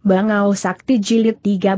Bangau Sakti Jilid 13.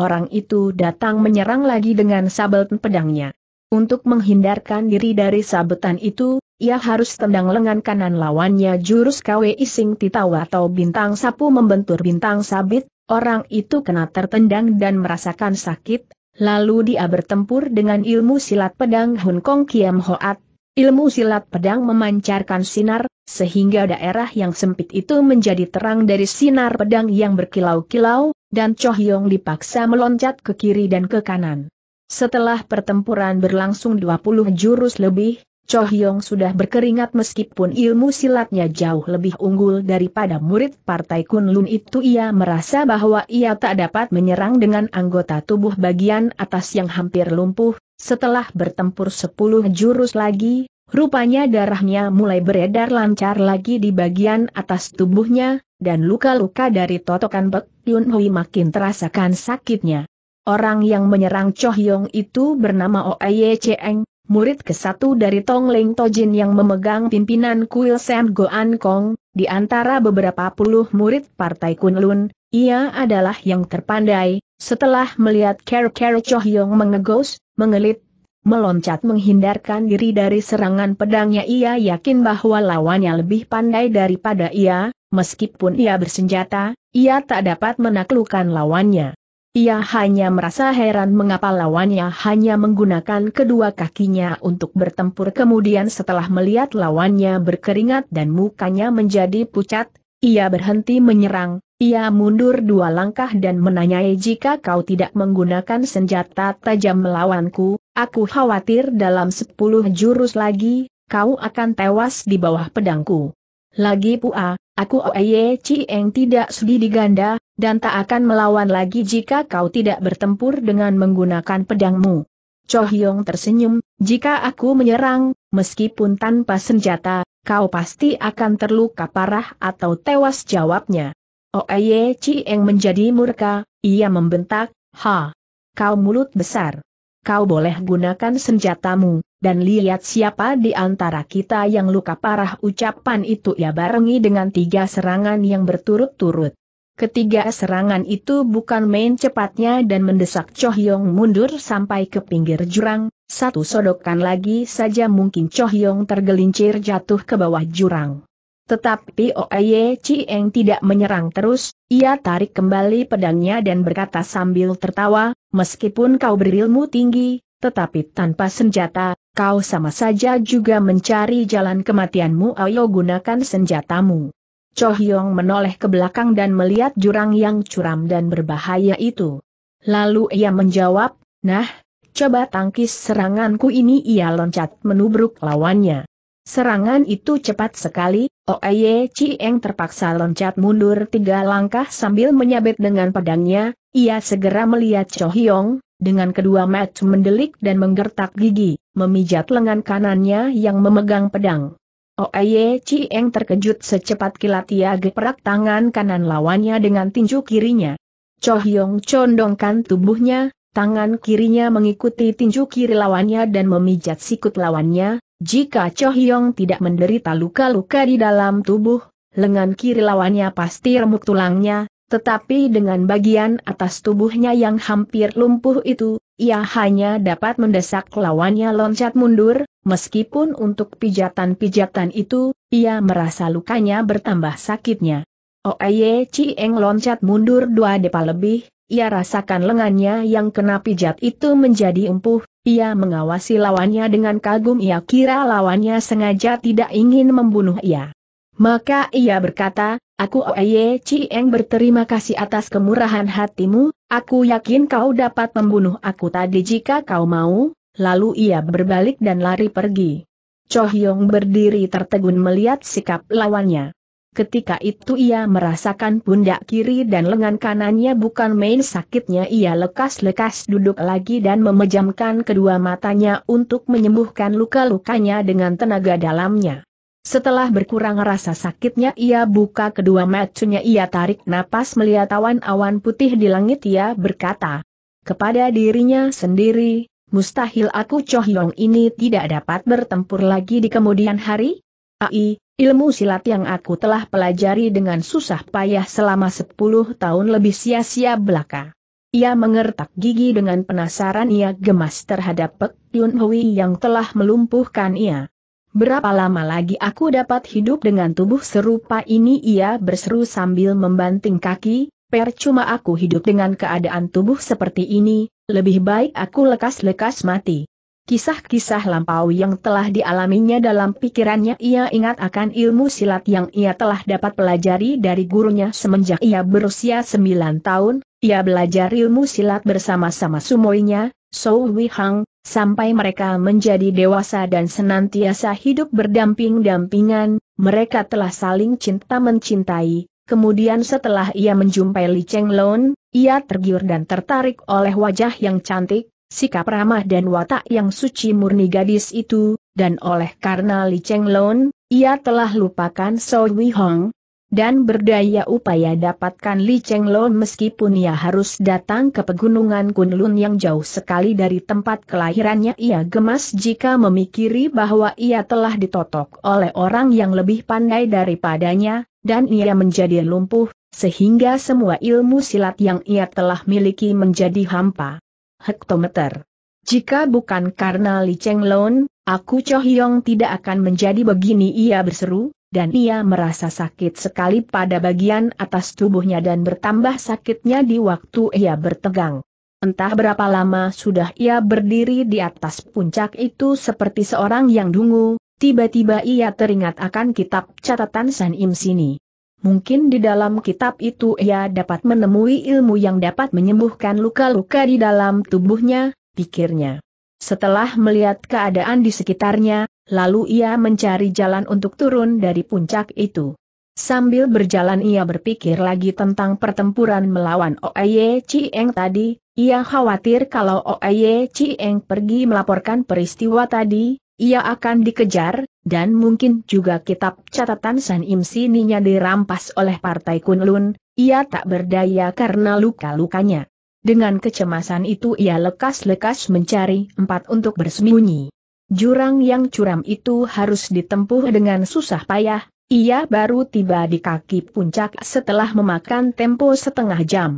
Orang itu datang menyerang lagi dengan sabel pedangnya. Untuk menghindarkan diri dari sabetan itu, ia harus tendang lengan kanan lawannya jurus kawe Ising Titawa atau bintang sapu membentur bintang sabit, orang itu kena tertendang dan merasakan sakit, lalu dia bertempur dengan ilmu silat pedang Hun Kong Kiam Hoat, ilmu silat pedang memancarkan sinar, sehingga daerah yang sempit itu menjadi terang dari sinar pedang yang berkilau-kilau, dan Cho Yong dipaksa meloncat ke kiri dan ke kanan. Setelah pertempuran berlangsung 20 jurus lebih, Cho Yong sudah berkeringat meskipun ilmu silatnya jauh lebih unggul daripada murid partai Kunlun itu ia merasa bahwa ia tak dapat menyerang dengan anggota tubuh bagian atas yang hampir lumpuh, setelah bertempur 10 jurus lagi, Rupanya darahnya mulai beredar lancar lagi di bagian atas tubuhnya, dan luka-luka dari totokan Pek Yun Hui makin terasakan sakitnya. Orang yang menyerang Choh Yong itu bernama Oye Cheng, murid kesatu dari Tong Ling Tojin yang memegang pimpinan kuil Sam Goan Kong, di antara beberapa puluh murid Partai Kunlun, ia adalah yang terpandai, setelah melihat Ker Ker Choh Yong mengegos, mengelit Meloncat menghindarkan diri dari serangan pedangnya ia yakin bahwa lawannya lebih pandai daripada ia, meskipun ia bersenjata, ia tak dapat menaklukkan lawannya. Ia hanya merasa heran mengapa lawannya hanya menggunakan kedua kakinya untuk bertempur kemudian setelah melihat lawannya berkeringat dan mukanya menjadi pucat, ia berhenti menyerang, ia mundur dua langkah dan menanyai jika kau tidak menggunakan senjata tajam melawanku, aku khawatir dalam sepuluh jurus lagi, kau akan tewas di bawah pedangku. Lagi pula, aku Oeye cieng tidak sudi diganda, dan tak akan melawan lagi jika kau tidak bertempur dengan menggunakan pedangmu. Cho Hyong tersenyum, jika aku menyerang, meskipun tanpa senjata, kau pasti akan terluka parah atau tewas jawabnya. Oeye oh, Cieng menjadi murka, ia membentak, Ha! Kau mulut besar. Kau boleh gunakan senjatamu, dan lihat siapa di antara kita yang luka parah ucapan itu ia barengi dengan tiga serangan yang berturut-turut. Ketiga serangan itu bukan main cepatnya dan mendesak Chohyong mundur sampai ke pinggir jurang, satu sodokan lagi saja mungkin Chohyong tergelincir jatuh ke bawah jurang. Tetapi Oye Chieng tidak menyerang terus, ia tarik kembali pedangnya dan berkata sambil tertawa, meskipun kau berilmu tinggi, tetapi tanpa senjata, kau sama saja juga mencari jalan kematianmu ayo gunakan senjatamu. Cho menoleh ke belakang dan melihat jurang yang curam dan berbahaya itu. Lalu ia menjawab, nah, coba tangkis seranganku ini ia loncat menubruk lawannya. Serangan itu cepat sekali, Oeye Chieng terpaksa loncat mundur tiga langkah sambil menyabet dengan pedangnya, ia segera melihat Cho Hyong, dengan kedua mata mendelik dan menggertak gigi, memijat lengan kanannya yang memegang pedang. Oeye Chieng terkejut secepat kilat ia geprak tangan kanan lawannya dengan tinju kirinya. Cho Hyong condongkan tubuhnya, tangan kirinya mengikuti tinju kiri lawannya dan memijat sikut lawannya, jika Cho Hyong tidak menderita luka-luka di dalam tubuh, lengan kiri lawannya pasti remuk tulangnya, tetapi dengan bagian atas tubuhnya yang hampir lumpuh itu, ia hanya dapat mendesak lawannya loncat mundur, meskipun untuk pijatan-pijatan itu, ia merasa lukanya bertambah sakitnya. Oh Oeye Chieng loncat mundur dua depa lebih, ia rasakan lengannya yang kena pijat itu menjadi empuh, ia mengawasi lawannya dengan kagum ia kira lawannya sengaja tidak ingin membunuh ia. Maka ia berkata, Aku Oye cieng berterima kasih atas kemurahan hatimu, aku yakin kau dapat membunuh aku tadi jika kau mau, lalu ia berbalik dan lari pergi. Cho Hyong berdiri tertegun melihat sikap lawannya. Ketika itu ia merasakan pundak kiri dan lengan kanannya bukan main sakitnya ia lekas-lekas duduk lagi dan memejamkan kedua matanya untuk menyembuhkan luka-lukanya dengan tenaga dalamnya. Setelah berkurang rasa sakitnya ia buka kedua matanya ia tarik napas melihat awan-awan putih di langit ia berkata. Kepada dirinya sendiri, mustahil aku Chohyong ini tidak dapat bertempur lagi di kemudian hari? Ai, Ilmu silat yang aku telah pelajari dengan susah payah selama sepuluh tahun lebih sia-sia belaka. Ia mengertak gigi dengan penasaran ia gemas terhadap Pek Yun Hui yang telah melumpuhkan ia. Berapa lama lagi aku dapat hidup dengan tubuh serupa ini ia berseru sambil membanting kaki, percuma aku hidup dengan keadaan tubuh seperti ini, lebih baik aku lekas-lekas mati. Kisah-kisah lampau yang telah dialaminya dalam pikirannya ia ingat akan ilmu silat yang ia telah dapat pelajari dari gurunya semenjak ia berusia 9 tahun, ia belajar ilmu silat bersama-sama sumoinya, Sou Hang, sampai mereka menjadi dewasa dan senantiasa hidup berdamping-dampingan, mereka telah saling cinta-mencintai, kemudian setelah ia menjumpai Li Cheng Lon, ia tergiur dan tertarik oleh wajah yang cantik, sikap ramah dan watak yang suci murni gadis itu, dan oleh karena Li Cheng Lon, ia telah lupakan So Wei Hong, dan berdaya upaya dapatkan Li Cheng Lon meskipun ia harus datang ke pegunungan Kunlun yang jauh sekali dari tempat kelahirannya ia gemas jika memikiri bahwa ia telah ditotok oleh orang yang lebih pandai daripadanya, dan ia menjadi lumpuh, sehingga semua ilmu silat yang ia telah miliki menjadi hampa hektometer. Jika bukan karena Li Lon, aku Cho Hyong tidak akan menjadi begini ia berseru, dan ia merasa sakit sekali pada bagian atas tubuhnya dan bertambah sakitnya di waktu ia bertegang. Entah berapa lama sudah ia berdiri di atas puncak itu seperti seorang yang dungu, tiba-tiba ia teringat akan kitab catatan San Im sini mungkin di dalam kitab itu ia dapat menemui ilmu yang dapat menyembuhkan luka-luka di dalam tubuhnya, pikirnya. Setelah melihat keadaan di sekitarnya, lalu ia mencari jalan untuk turun dari puncak itu. Sambil berjalan ia berpikir lagi tentang pertempuran melawan Oeye Chieng tadi, ia khawatir kalau Oeye Chieng pergi melaporkan peristiwa tadi, ia akan dikejar, dan mungkin juga kitab catatan San Im Sininya dirampas oleh Partai Kunlun, ia tak berdaya karena luka-lukanya. Dengan kecemasan itu ia lekas-lekas mencari empat untuk bersembunyi. Jurang yang curam itu harus ditempuh dengan susah payah, ia baru tiba di kaki puncak setelah memakan tempo setengah jam.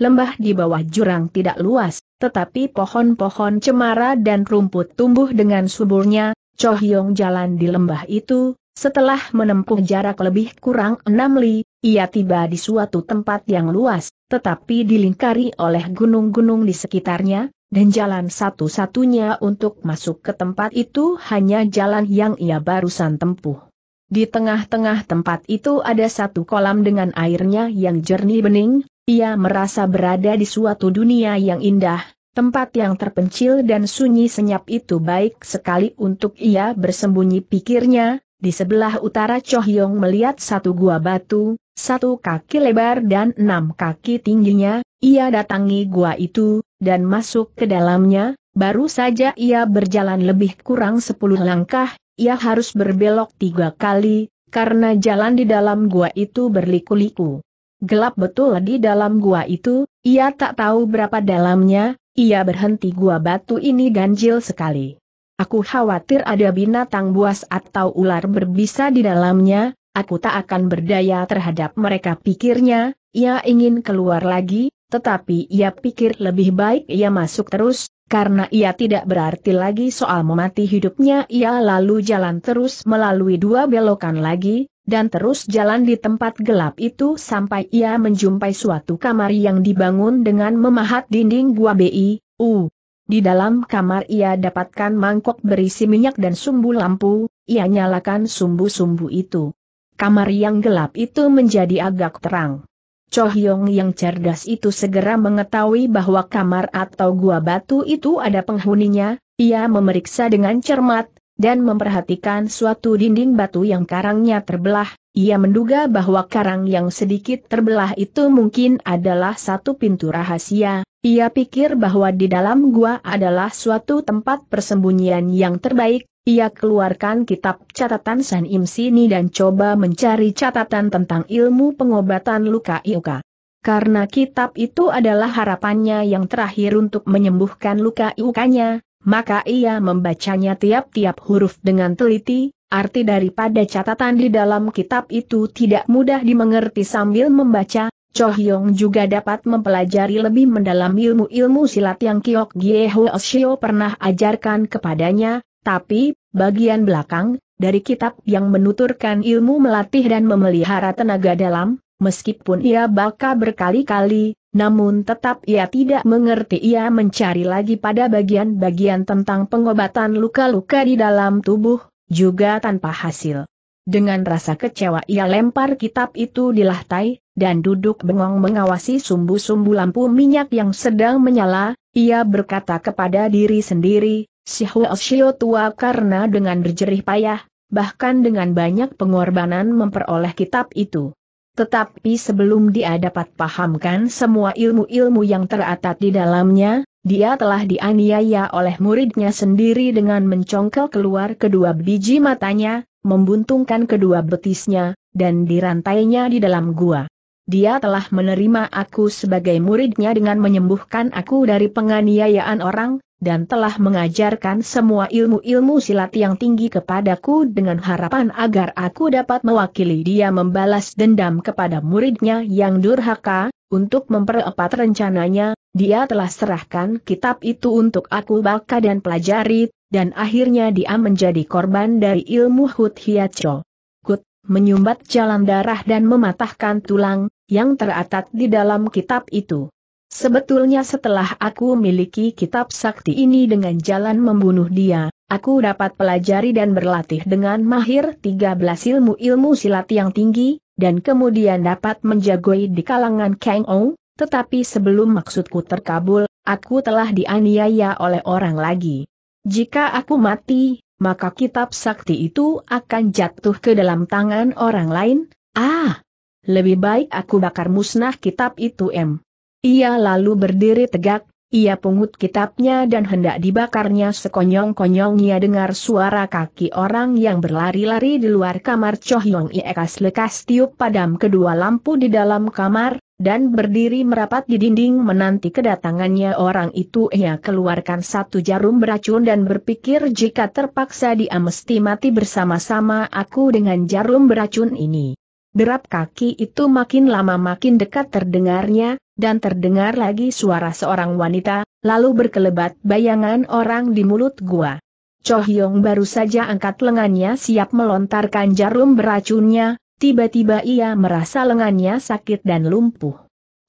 Lembah di bawah jurang tidak luas, tetapi pohon-pohon cemara dan rumput tumbuh dengan suburnya, Cho Hyong jalan di lembah itu, setelah menempuh jarak lebih kurang enam li, ia tiba di suatu tempat yang luas, tetapi dilingkari oleh gunung-gunung di sekitarnya, dan jalan satu-satunya untuk masuk ke tempat itu hanya jalan yang ia barusan tempuh. Di tengah-tengah tempat itu ada satu kolam dengan airnya yang jernih bening, ia merasa berada di suatu dunia yang indah, Tempat yang terpencil dan sunyi senyap itu baik sekali untuk ia bersembunyi pikirnya, di sebelah utara Chohyong melihat satu gua batu, satu kaki lebar dan enam kaki tingginya, ia datangi gua itu, dan masuk ke dalamnya, baru saja ia berjalan lebih kurang sepuluh langkah, ia harus berbelok tiga kali, karena jalan di dalam gua itu berliku-liku. Gelap betul di dalam gua itu, ia tak tahu berapa dalamnya, ia berhenti gua batu ini ganjil sekali. Aku khawatir ada binatang buas atau ular berbisa di dalamnya, aku tak akan berdaya terhadap mereka pikirnya, ia ingin keluar lagi, tetapi ia pikir lebih baik ia masuk terus, karena ia tidak berarti lagi soal memati hidupnya ia lalu jalan terus melalui dua belokan lagi, dan terus jalan di tempat gelap itu sampai ia menjumpai suatu kamar yang dibangun dengan memahat dinding gua BI, U. Di dalam kamar ia dapatkan mangkok berisi minyak dan sumbu lampu, ia nyalakan sumbu-sumbu itu. Kamar yang gelap itu menjadi agak terang. Cho Hyong yang cerdas itu segera mengetahui bahwa kamar atau gua batu itu ada penghuninya, ia memeriksa dengan cermat, dan memperhatikan suatu dinding batu yang karangnya terbelah, ia menduga bahwa karang yang sedikit terbelah itu mungkin adalah satu pintu rahasia. Ia pikir bahwa di dalam gua adalah suatu tempat persembunyian yang terbaik. Ia keluarkan kitab catatan San Im Sini dan coba mencari catatan tentang ilmu pengobatan luka iuka. Karena kitab itu adalah harapannya yang terakhir untuk menyembuhkan luka iukanya maka ia membacanya tiap-tiap huruf dengan teliti, arti daripada catatan di dalam kitab itu tidak mudah dimengerti sambil membaca, Cho Hyong juga dapat mempelajari lebih mendalam ilmu-ilmu silat yang Kiok Gie Hua Shio pernah ajarkan kepadanya, tapi, bagian belakang, dari kitab yang menuturkan ilmu melatih dan memelihara tenaga dalam, Meskipun ia bakal berkali-kali, namun tetap ia tidak mengerti ia mencari lagi pada bagian-bagian tentang pengobatan luka-luka di dalam tubuh, juga tanpa hasil. Dengan rasa kecewa ia lempar kitab itu di lantai, dan duduk bengong mengawasi sumbu-sumbu lampu minyak yang sedang menyala, ia berkata kepada diri sendiri, si Huoshio tua karena dengan berjerih payah, bahkan dengan banyak pengorbanan memperoleh kitab itu. Tetapi sebelum dia dapat pahamkan semua ilmu-ilmu yang teratat di dalamnya, dia telah dianiaya oleh muridnya sendiri dengan mencongkel keluar kedua biji matanya, membuntungkan kedua betisnya, dan dirantainya di dalam gua. Dia telah menerima aku sebagai muridnya dengan menyembuhkan aku dari penganiayaan orang, dan telah mengajarkan semua ilmu-ilmu silat yang tinggi kepadaku dengan harapan agar aku dapat mewakili dia membalas dendam kepada muridnya yang durhaka, untuk memperepat rencananya, dia telah serahkan kitab itu untuk aku baca dan pelajari, dan akhirnya dia menjadi korban dari ilmu Hut Hiacho. Kut, menyumbat jalan darah dan mematahkan tulang, yang teratat di dalam kitab itu. Sebetulnya setelah aku miliki kitab sakti ini dengan jalan membunuh dia, aku dapat pelajari dan berlatih dengan mahir 13 ilmu-ilmu silat yang tinggi, dan kemudian dapat menjagoi di kalangan Kang Ou, tetapi sebelum maksudku terkabul, aku telah dianiaya oleh orang lagi. Jika aku mati, maka kitab sakti itu akan jatuh ke dalam tangan orang lain, ah, lebih baik aku bakar musnah kitab itu M. Ia lalu berdiri tegak, ia pungut kitabnya dan hendak dibakarnya sekonyong konyong ia dengar suara kaki orang yang berlari-lari di luar kamar Choh Yong Iekas lekas tiup padam kedua lampu di dalam kamar, dan berdiri merapat di dinding menanti kedatangannya orang itu ia keluarkan satu jarum beracun dan berpikir jika terpaksa dia mesti mati bersama-sama aku dengan jarum beracun ini. Derap kaki itu makin lama makin dekat terdengarnya, dan terdengar lagi suara seorang wanita, lalu berkelebat bayangan orang di mulut gua. Cho Hyong baru saja angkat lengannya siap melontarkan jarum beracunnya, tiba-tiba ia merasa lengannya sakit dan lumpuh.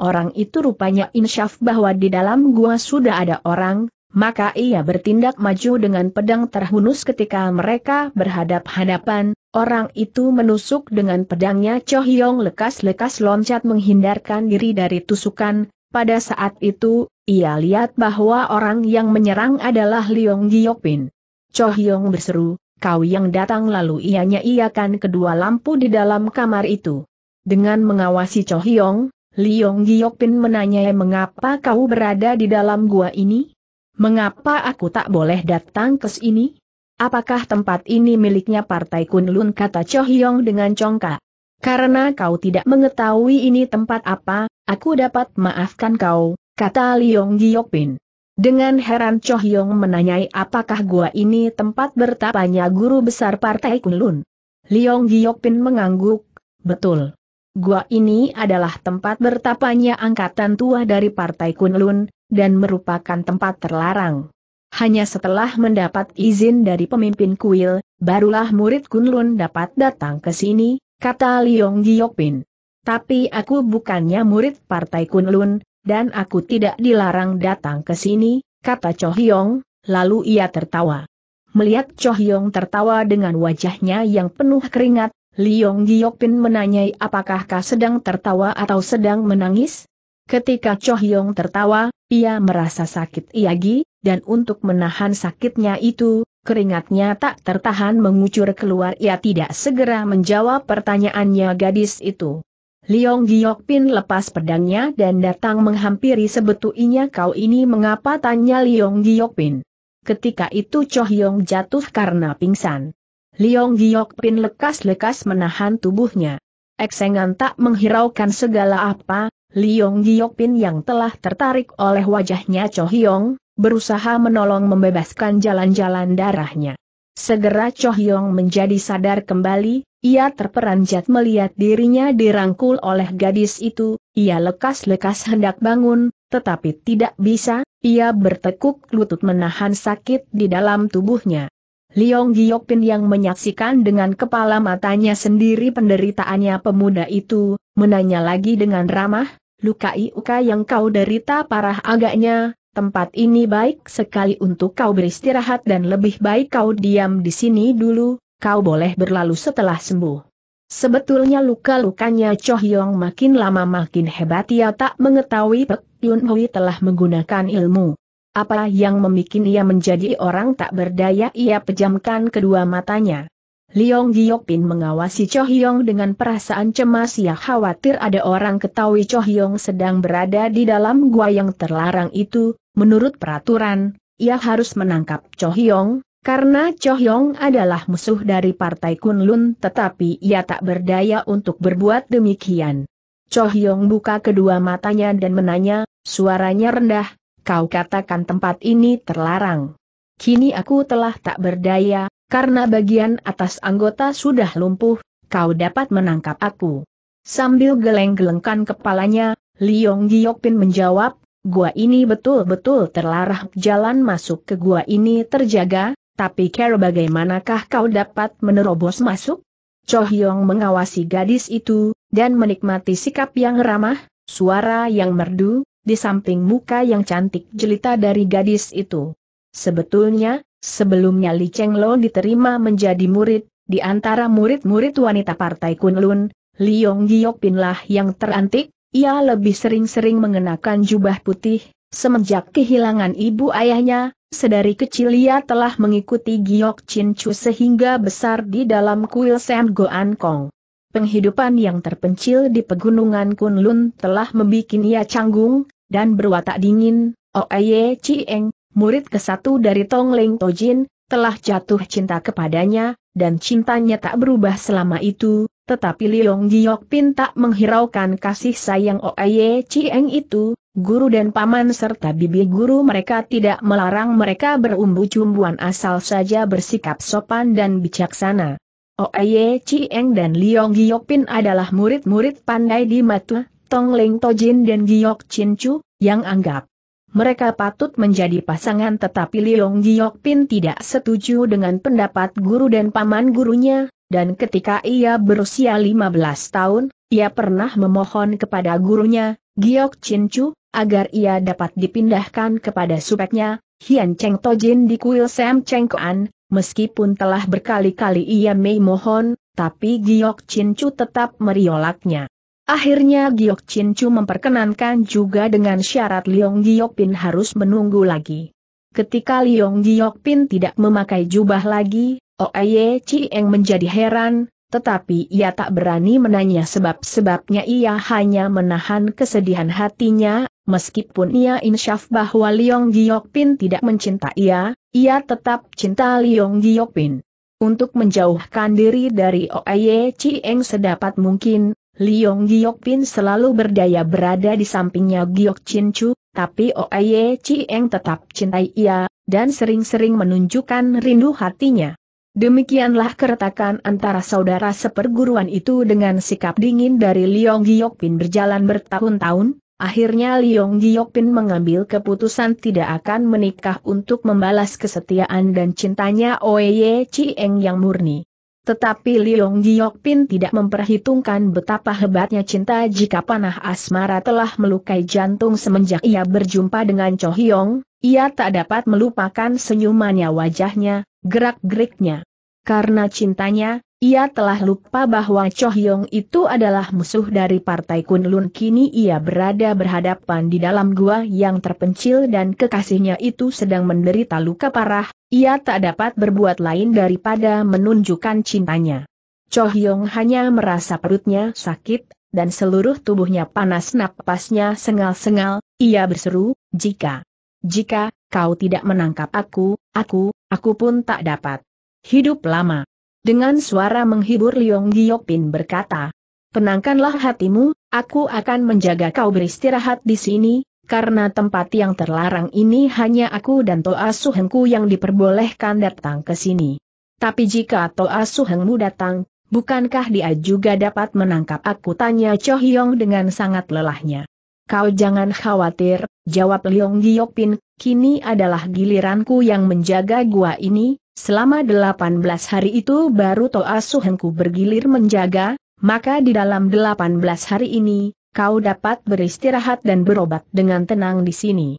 Orang itu rupanya insyaf bahwa di dalam gua sudah ada orang, maka ia bertindak maju dengan pedang terhunus ketika mereka berhadap-hadapan, Orang itu menusuk dengan pedangnya Cho Hyong lekas-lekas loncat menghindarkan diri dari tusukan, pada saat itu, ia lihat bahwa orang yang menyerang adalah Leong Giokpin. Cho Hyong berseru, kau yang datang lalu ianya iakan kedua lampu di dalam kamar itu. Dengan mengawasi Cho Hyong, Giok Pin menanyai mengapa kau berada di dalam gua ini? Mengapa aku tak boleh datang ke sini? Apakah tempat ini miliknya Partai Kunlun kata Cho Hyong dengan congkak? Karena kau tidak mengetahui ini tempat apa, aku dapat maafkan kau, kata Liong Giokpin. Dengan heran Cho Hyong menanyai apakah gua ini tempat bertapanya guru besar Partai Kunlun. Liong Giokpin mengangguk, betul. Gua ini adalah tempat bertapanya angkatan tua dari Partai Kunlun, dan merupakan tempat terlarang. Hanya setelah mendapat izin dari pemimpin kuil, barulah murid Kunlun dapat datang ke sini, kata Liong Giokpin. Tapi aku bukannya murid partai Kunlun, dan aku tidak dilarang datang ke sini, kata Cho Hyong, lalu ia tertawa. Melihat Cho Hyong tertawa dengan wajahnya yang penuh keringat, Liong Giokpin menanyai apakah kau sedang tertawa atau sedang menangis? Ketika Cho Hyong tertawa, ia merasa sakit Iagi, dan untuk menahan sakitnya itu, keringatnya tak tertahan mengucur keluar ia tidak segera menjawab pertanyaannya gadis itu. Liong Giok Pin lepas pedangnya dan datang menghampiri Sebetulnya kau ini mengapa tanya Liong Giok Pin. Ketika itu Cho Hyong jatuh karena pingsan. Liong Giok Pin lekas-lekas menahan tubuhnya. Eksengan tak menghiraukan segala apa, Liong Giok Pin yang telah tertarik oleh wajahnya Cho Hyong, berusaha menolong membebaskan jalan-jalan darahnya. Segera Choh Yong menjadi sadar kembali, ia terperanjat melihat dirinya dirangkul oleh gadis itu, ia lekas-lekas hendak bangun, tetapi tidak bisa, ia bertekuk lutut menahan sakit di dalam tubuhnya. Liong Giokpin yang menyaksikan dengan kepala matanya sendiri penderitaannya pemuda itu, menanya lagi dengan ramah, luka iuka yang kau derita parah agaknya, tempat ini baik sekali untuk kau beristirahat dan lebih baik kau diam di sini dulu, kau boleh berlalu setelah sembuh. Sebetulnya luka-lukanya Cho Hyong makin lama makin hebat ia tak mengetahui Pek Yun Hui telah menggunakan ilmu. Apa yang membuat ia menjadi orang tak berdaya ia pejamkan kedua matanya. Liong Giokpin mengawasi Cho Hyong dengan perasaan cemas ia khawatir ada orang ketahui Cho Hyong sedang berada di dalam gua yang terlarang itu, Menurut peraturan, ia harus menangkap Cho Hyong, karena Cho Hyong adalah musuh dari Partai Kunlun tetapi ia tak berdaya untuk berbuat demikian. Cho Hyong buka kedua matanya dan menanya, suaranya rendah, kau katakan tempat ini terlarang. Kini aku telah tak berdaya, karena bagian atas anggota sudah lumpuh, kau dapat menangkap aku. Sambil geleng-gelengkan kepalanya, Liong Giokpin menjawab, gua ini betul-betul terlarah jalan masuk ke gua ini terjaga, tapi kira bagaimanakah kau dapat menerobos masuk? Cho Hyong mengawasi gadis itu, dan menikmati sikap yang ramah, suara yang merdu, di samping muka yang cantik jelita dari gadis itu. Sebetulnya, sebelumnya Li Cheng Lo diterima menjadi murid, di antara murid-murid wanita Partai Kunlun, Li Yong Giok Pinlah yang terantik, ia lebih sering-sering mengenakan jubah putih, semenjak kehilangan ibu ayahnya, sedari kecil ia telah mengikuti Giok Chin Chu sehingga besar di dalam kuil Sam Goan Kong. Penghidupan yang terpencil di pegunungan Kunlun telah membuat ia canggung, dan berwatak dingin, Oeye oh, Chieng, murid kesatu dari Tong Leng Tojin, telah jatuh cinta kepadanya, dan cintanya tak berubah selama itu, tetapi Liong Giok Pin tak menghiraukan kasih sayang Oye Cieng itu, guru dan paman serta bibi guru mereka tidak melarang mereka berumbu cumbuan asal saja bersikap sopan dan bijaksana. Oye Cieng dan Liong Giok Pin adalah murid-murid pandai di Matu, Tong Leng Tojin dan Giok Chin Chu, yang anggap mereka patut menjadi pasangan tetapi Liong Giok Pin tidak setuju dengan pendapat guru dan paman gurunya, dan ketika ia berusia 15 tahun, ia pernah memohon kepada gurunya, Giok Chinchu, agar ia dapat dipindahkan kepada supeknya, Hian Cheng Tojin di kuil Sam Cheng Kuan, meskipun telah berkali-kali ia mei mohon, tapi Giok Chinchu tetap meriolaknya. Akhirnya Giok Chinchu memperkenankan juga dengan syarat Liong Giok Pin harus menunggu lagi. Ketika Liong Giok Pin tidak memakai jubah lagi, Oye oh, Cieng menjadi heran, tetapi ia tak berani menanya sebab-sebabnya ia hanya menahan kesedihan hatinya, meskipun ia insyaf bahwa Liong Giokpin tidak mencinta ia, ia tetap cinta Liong Giokpin. Untuk menjauhkan diri dari Oye oh, Cieng sedapat mungkin, Liong Giokpin selalu berdaya berada di sampingnya Giok Chin Chu, tapi Oye oh, Cieng tetap cintai ia, dan sering-sering menunjukkan rindu hatinya. Demikianlah keretakan antara saudara seperguruan itu dengan sikap dingin dari Liong Giokpin berjalan bertahun-tahun, akhirnya Liong Giokpin mengambil keputusan tidak akan menikah untuk membalas kesetiaan dan cintanya Oye Chieng yang murni. Tetapi Liong Giokpin tidak memperhitungkan betapa hebatnya cinta jika panah asmara telah melukai jantung semenjak ia berjumpa dengan Cho Hyong, ia tak dapat melupakan senyumannya wajahnya, gerak-geriknya. Karena cintanya, ia telah lupa bahwa Cho Hyong itu adalah musuh dari Partai Kunlun kini ia berada berhadapan di dalam gua yang terpencil dan kekasihnya itu sedang menderita luka parah, ia tak dapat berbuat lain daripada menunjukkan cintanya. Cho Hyong hanya merasa perutnya sakit, dan seluruh tubuhnya panas napasnya sengal-sengal, ia berseru, jika, jika, kau tidak menangkap aku, aku, Aku pun tak dapat. Hidup lama. Dengan suara menghibur Liong Giokpin berkata, penangkanlah hatimu, aku akan menjaga kau beristirahat di sini, karena tempat yang terlarang ini hanya aku dan Toa Suhengku yang diperbolehkan datang ke sini. Tapi jika Toa Suhengmu datang, bukankah dia juga dapat menangkap aku? Tanya Cho Hyong dengan sangat lelahnya. Kau jangan khawatir, jawab Leong Giokpin, kini adalah giliranku yang menjaga gua ini, selama 18 hari itu baru Toa Suhenku bergilir menjaga, maka di dalam 18 hari ini, kau dapat beristirahat dan berobat dengan tenang di sini.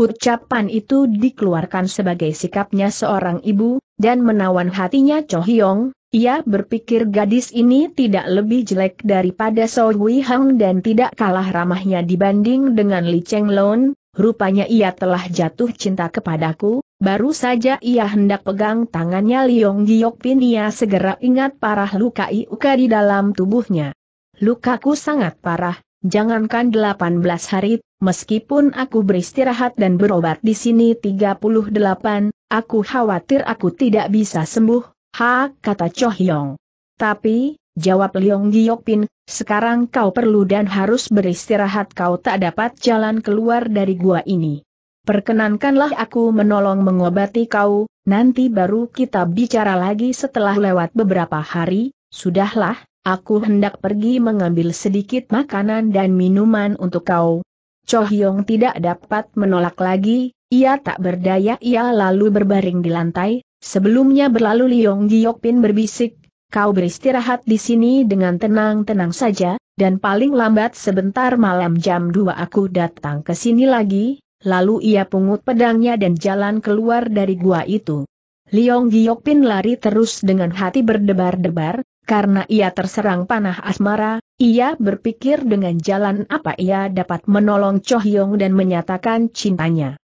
Ucapan itu dikeluarkan sebagai sikapnya seorang ibu, dan menawan hatinya Cho Hyong, ia berpikir gadis ini tidak lebih jelek daripada Soe Wei Hang dan tidak kalah ramahnya dibanding dengan Li Cheng Lon, rupanya ia telah jatuh cinta kepadaku, baru saja ia hendak pegang tangannya Liong Giok Pin ia segera ingat parah luka Iuka di dalam tubuhnya. Lukaku sangat parah, jangankan 18 hari, meskipun aku beristirahat dan berobat di sini 38, aku khawatir aku tidak bisa sembuh, Ha, kata Cho Hyong. Tapi, jawab Leong Giokpin, sekarang kau perlu dan harus beristirahat kau tak dapat jalan keluar dari gua ini. Perkenankanlah aku menolong mengobati kau, nanti baru kita bicara lagi setelah lewat beberapa hari, sudahlah, aku hendak pergi mengambil sedikit makanan dan minuman untuk kau. Cho Hyong tidak dapat menolak lagi, ia tak berdaya ia lalu berbaring di lantai, Sebelumnya berlalu Liong Giokpin berbisik, kau beristirahat di sini dengan tenang-tenang saja, dan paling lambat sebentar malam jam 2 aku datang ke sini lagi, lalu ia pungut pedangnya dan jalan keluar dari gua itu. Liong Giokpin lari terus dengan hati berdebar-debar, karena ia terserang panah asmara, ia berpikir dengan jalan apa ia dapat menolong Cho Hyung dan menyatakan cintanya.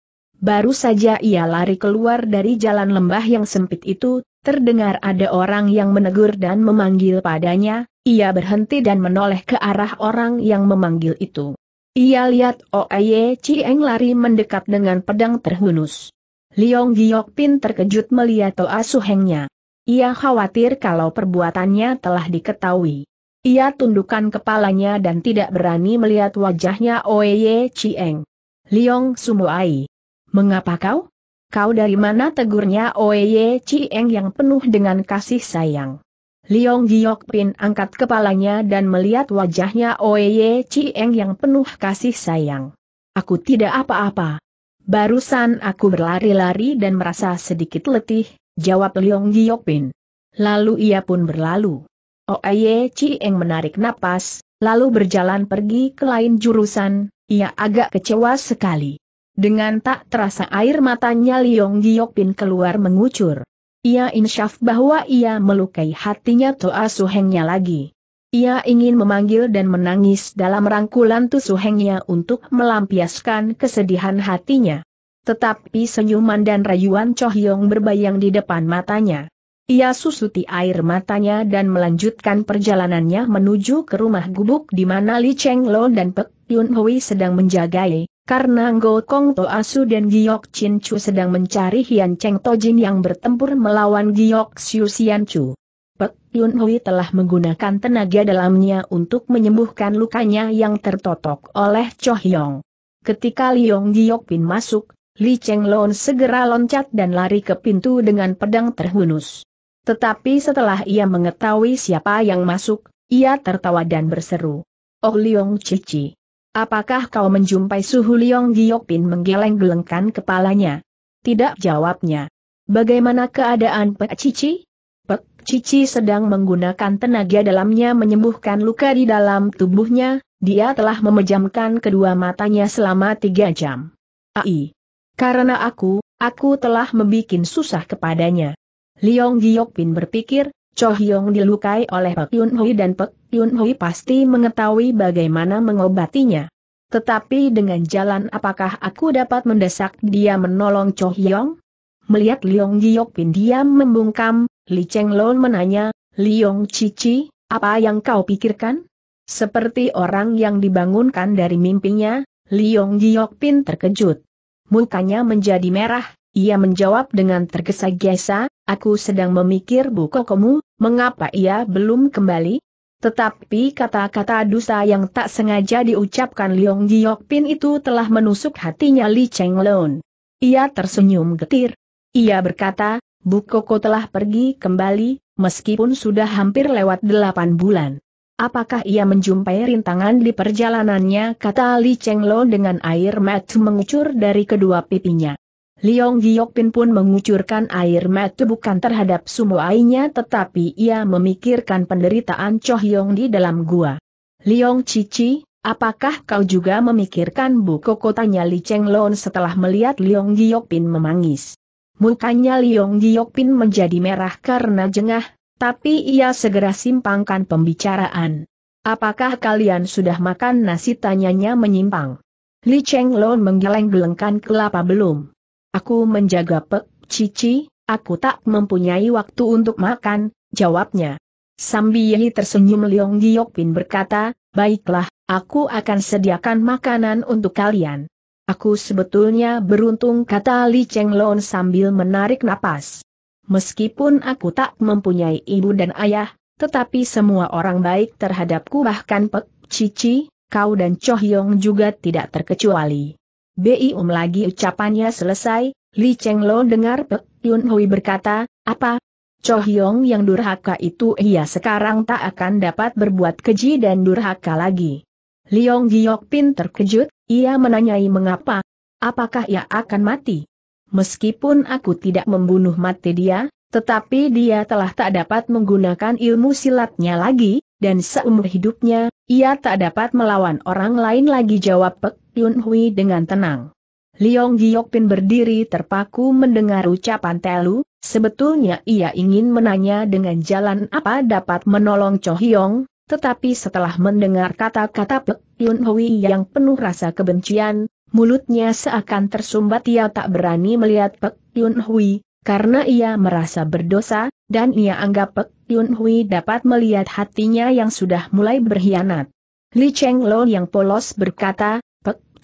Baru saja ia lari keluar dari jalan lembah yang sempit itu, terdengar ada orang yang menegur dan memanggil padanya, ia berhenti dan menoleh ke arah orang yang memanggil itu. Ia lihat Oaye Cieng lari mendekat dengan pedang terhunus. Liong Giok Pin terkejut melihat Toa Suhengnya. Ia khawatir kalau perbuatannya telah diketahui. Ia tundukkan kepalanya dan tidak berani melihat wajahnya Oaye Cieng. Liong Sumuai Mengapa kau? Kau dari mana tegurnya Oye Cieng yang penuh dengan kasih sayang? Liong Giok Pin angkat kepalanya dan melihat wajahnya Oye Cieng yang penuh kasih sayang. Aku tidak apa-apa. Barusan aku berlari-lari dan merasa sedikit letih, jawab Liong Giok Pin. Lalu ia pun berlalu. Oye Cieng menarik napas, lalu berjalan pergi ke lain jurusan, ia agak kecewa sekali. Dengan tak terasa air matanya Liong Pin keluar mengucur. Ia insyaf bahwa ia melukai hatinya Toa Suhengnya lagi. Ia ingin memanggil dan menangis dalam rangkulan Suhengnya untuk melampiaskan kesedihan hatinya. Tetapi senyuman dan rayuan Chohyong berbayang di depan matanya. Ia susuti air matanya dan melanjutkan perjalanannya menuju ke rumah gubuk di mana Li Cheng Lo dan Pek Yun Hui sedang menjagai. Karena Ngo Kong To Asu dan Giok Chin Chu sedang mencari Hian Cheng Tojin yang bertempur melawan Giok Xiu Xian Chu. Pek Yun Hui telah menggunakan tenaga dalamnya untuk menyembuhkan lukanya yang tertotok oleh Cho Hyong. Ketika Liong Giok Pin masuk, Li Cheng Lon segera loncat dan lari ke pintu dengan pedang terhunus. Tetapi setelah ia mengetahui siapa yang masuk, ia tertawa dan berseru. Oh Liong Cici. Apakah kau menjumpai Suhu Liong Giokpin menggeleng-gelengkan kepalanya? Tidak jawabnya. Bagaimana keadaan Pek Cici? Pek Cici sedang menggunakan tenaga dalamnya menyembuhkan luka di dalam tubuhnya, dia telah memejamkan kedua matanya selama tiga jam. Ai. Karena aku, aku telah membuat susah kepadanya. Liong Giokpin berpikir, Cho Hyong dilukai oleh Pek Yun Hui dan Pek Yun Hui pasti mengetahui bagaimana mengobatinya. Tetapi dengan jalan apakah aku dapat mendesak dia menolong Cho Hyong? Melihat Liong Giok Pin diam membungkam, Li Cheng Lon menanya, Liong Cici, apa yang kau pikirkan? Seperti orang yang dibangunkan dari mimpinya, Liong Giok Pin terkejut. Mukanya menjadi merah, ia menjawab dengan tergesa-gesa, aku sedang memikir bukokomu, mengapa ia belum kembali? Tetapi kata-kata dusta yang tak sengaja diucapkan Leong Pin itu telah menusuk hatinya Li Cheng Chenglon. Ia tersenyum getir. Ia berkata, Bu Koko telah pergi kembali, meskipun sudah hampir lewat delapan bulan. Apakah ia menjumpai rintangan di perjalanannya kata Li Cheng Chenglon dengan air mata mengucur dari kedua pipinya. Liong Giokpin pun mengucurkan air mata bukan terhadap sumoainya tetapi ia memikirkan penderitaan Cho Hyong di dalam gua. Liong Cici, apakah kau juga memikirkan Bu kotanya Li Cheng Lon setelah melihat Liong Giokpin memangis. Mukanya Liong Giokpin menjadi merah karena jengah, tapi ia segera simpangkan pembicaraan. Apakah kalian sudah makan nasi tanyanya menyimpang? Li Cheng Lon menggeleng-gelengkan kelapa belum? Aku menjaga Pek Cici, aku tak mempunyai waktu untuk makan, jawabnya. Sambiyehi tersenyum Leong pin berkata, baiklah, aku akan sediakan makanan untuk kalian. Aku sebetulnya beruntung kata Li Cheng Lon sambil menarik napas. Meskipun aku tak mempunyai ibu dan ayah, tetapi semua orang baik terhadapku bahkan Pek Cici, kau dan Cho Hyong juga tidak terkecuali. Bi Um lagi ucapannya selesai, Li Cheng Lo dengar Pek Yun Hui berkata, apa? Cho Hyong yang durhaka itu ia sekarang tak akan dapat berbuat keji dan durhaka lagi. Liong Giok Pin terkejut, ia menanyai mengapa, apakah ia akan mati? Meskipun aku tidak membunuh mati dia, tetapi dia telah tak dapat menggunakan ilmu silatnya lagi, dan seumur hidupnya, ia tak dapat melawan orang lain lagi jawab Pek Yun Hui dengan tenang. Liong Giokpin berdiri terpaku mendengar ucapan Telu, sebetulnya ia ingin menanya dengan jalan apa dapat menolong Cho Hyong, tetapi setelah mendengar kata-kata Pek Yun Hui yang penuh rasa kebencian, mulutnya seakan tersumbat ia tak berani melihat Pek Yun Hui, karena ia merasa berdosa, dan ia anggap Pek Yun Hui dapat melihat hatinya yang sudah mulai berkhianat. Li Cheng Lo yang polos berkata,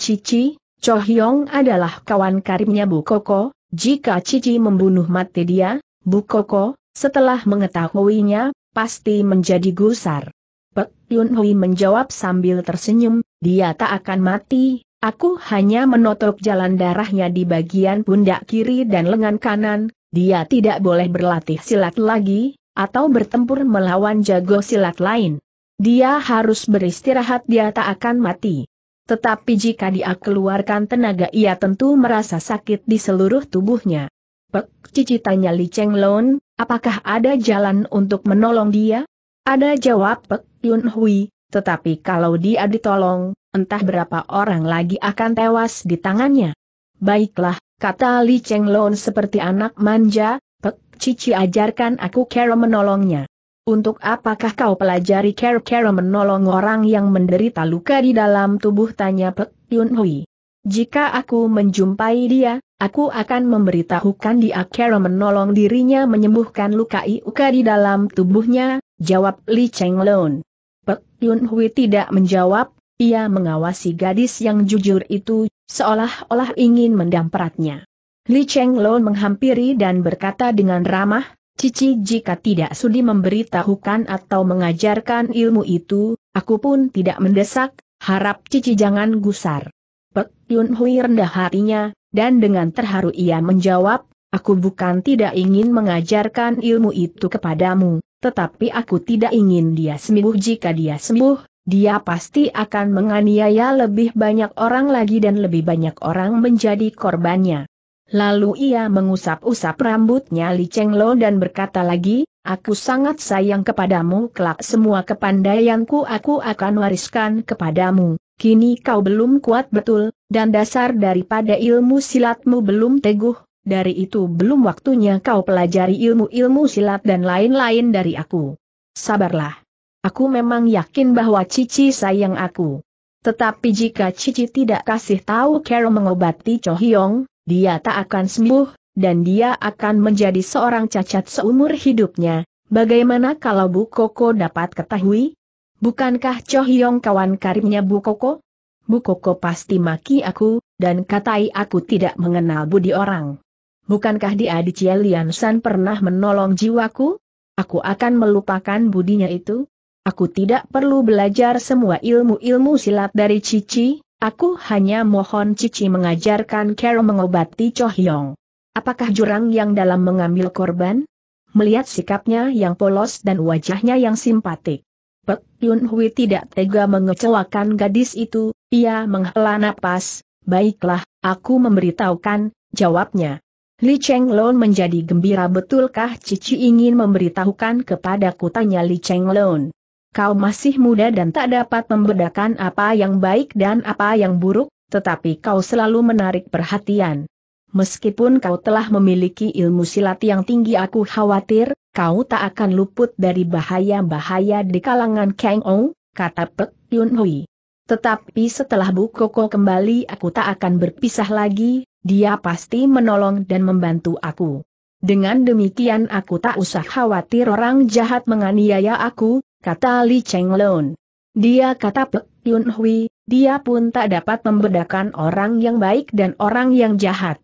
Cici, Cho Hyong adalah kawan karibnya Bu Koko, jika Cici membunuh mati dia, Bu Koko, setelah mengetahuinya, pasti menjadi gusar. Pek Yun Hui menjawab sambil tersenyum, dia tak akan mati, aku hanya menotok jalan darahnya di bagian pundak kiri dan lengan kanan, dia tidak boleh berlatih silat lagi, atau bertempur melawan jago silat lain. Dia harus beristirahat dia tak akan mati. Tetapi jika dia keluarkan tenaga ia tentu merasa sakit di seluruh tubuhnya. Pek, tanya Li Cheng Lon, apakah ada jalan untuk menolong dia? Ada jawab Pek Yun Hui, tetapi kalau dia ditolong, entah berapa orang lagi akan tewas di tangannya. Baiklah, kata Li Cheng Lon seperti anak manja, Pek Cici ajarkan aku cara menolongnya. Untuk apakah kau pelajari care-care menolong orang yang menderita luka di dalam tubuh tanya Pek Yun Hui. Jika aku menjumpai dia, aku akan memberitahukan dia care menolong dirinya menyembuhkan luka iuka di dalam tubuhnya, jawab Li Cheng Lon. Pek Yun Hui tidak menjawab, ia mengawasi gadis yang jujur itu, seolah-olah ingin mendampratnya. Li Cheng Lon menghampiri dan berkata dengan ramah, Cici jika tidak sudi memberitahukan atau mengajarkan ilmu itu, aku pun tidak mendesak, harap Cici jangan gusar. Pek Yun Hui rendah hatinya, dan dengan terharu ia menjawab, aku bukan tidak ingin mengajarkan ilmu itu kepadamu, tetapi aku tidak ingin dia sembuh jika dia sembuh, dia pasti akan menganiaya lebih banyak orang lagi dan lebih banyak orang menjadi korbannya. Lalu ia mengusap-usap rambutnya Li Cheng Lo dan berkata lagi, Aku sangat sayang kepadamu kelak semua kepandaianku aku akan wariskan kepadamu. Kini kau belum kuat betul, dan dasar daripada ilmu silatmu belum teguh, dari itu belum waktunya kau pelajari ilmu-ilmu silat dan lain-lain dari aku. Sabarlah. Aku memang yakin bahwa Cici sayang aku. Tetapi jika Cici tidak kasih tahu Carol mengobati Cho Hyong, dia tak akan sembuh, dan dia akan menjadi seorang cacat seumur hidupnya. Bagaimana kalau Bu Koko dapat ketahui? Bukankah Cho Hyong kawan karibnya Bu Koko? Bu Koko pasti maki aku, dan katai aku tidak mengenal budi orang. Bukankah dia di Cielian San pernah menolong jiwaku? Aku akan melupakan budinya itu. Aku tidak perlu belajar semua ilmu-ilmu silat dari Cici, Aku hanya mohon Cici mengajarkan Carol mengobati Cho Hyong. Apakah jurang yang dalam mengambil korban? Melihat sikapnya yang polos dan wajahnya yang simpatik. Pek Yun Hui tidak tega mengecewakan gadis itu, ia menghela napas, baiklah, aku memberitahukan, jawabnya. Li Cheng Lon menjadi gembira betulkah Cici ingin memberitahukan kepadaku tanya Li Cheng Lon. Kau masih muda dan tak dapat membedakan apa yang baik dan apa yang buruk, tetapi kau selalu menarik perhatian. Meskipun kau telah memiliki ilmu silat yang tinggi aku khawatir, kau tak akan luput dari bahaya-bahaya di kalangan Kang Ou, kata Pek Yun Hui. Tetapi setelah Bu Koko kembali aku tak akan berpisah lagi, dia pasti menolong dan membantu aku. Dengan demikian aku tak usah khawatir orang jahat menganiaya aku, kata Li Cheng Chenglun. Dia kata Pek Yun Hui, dia pun tak dapat membedakan orang yang baik dan orang yang jahat.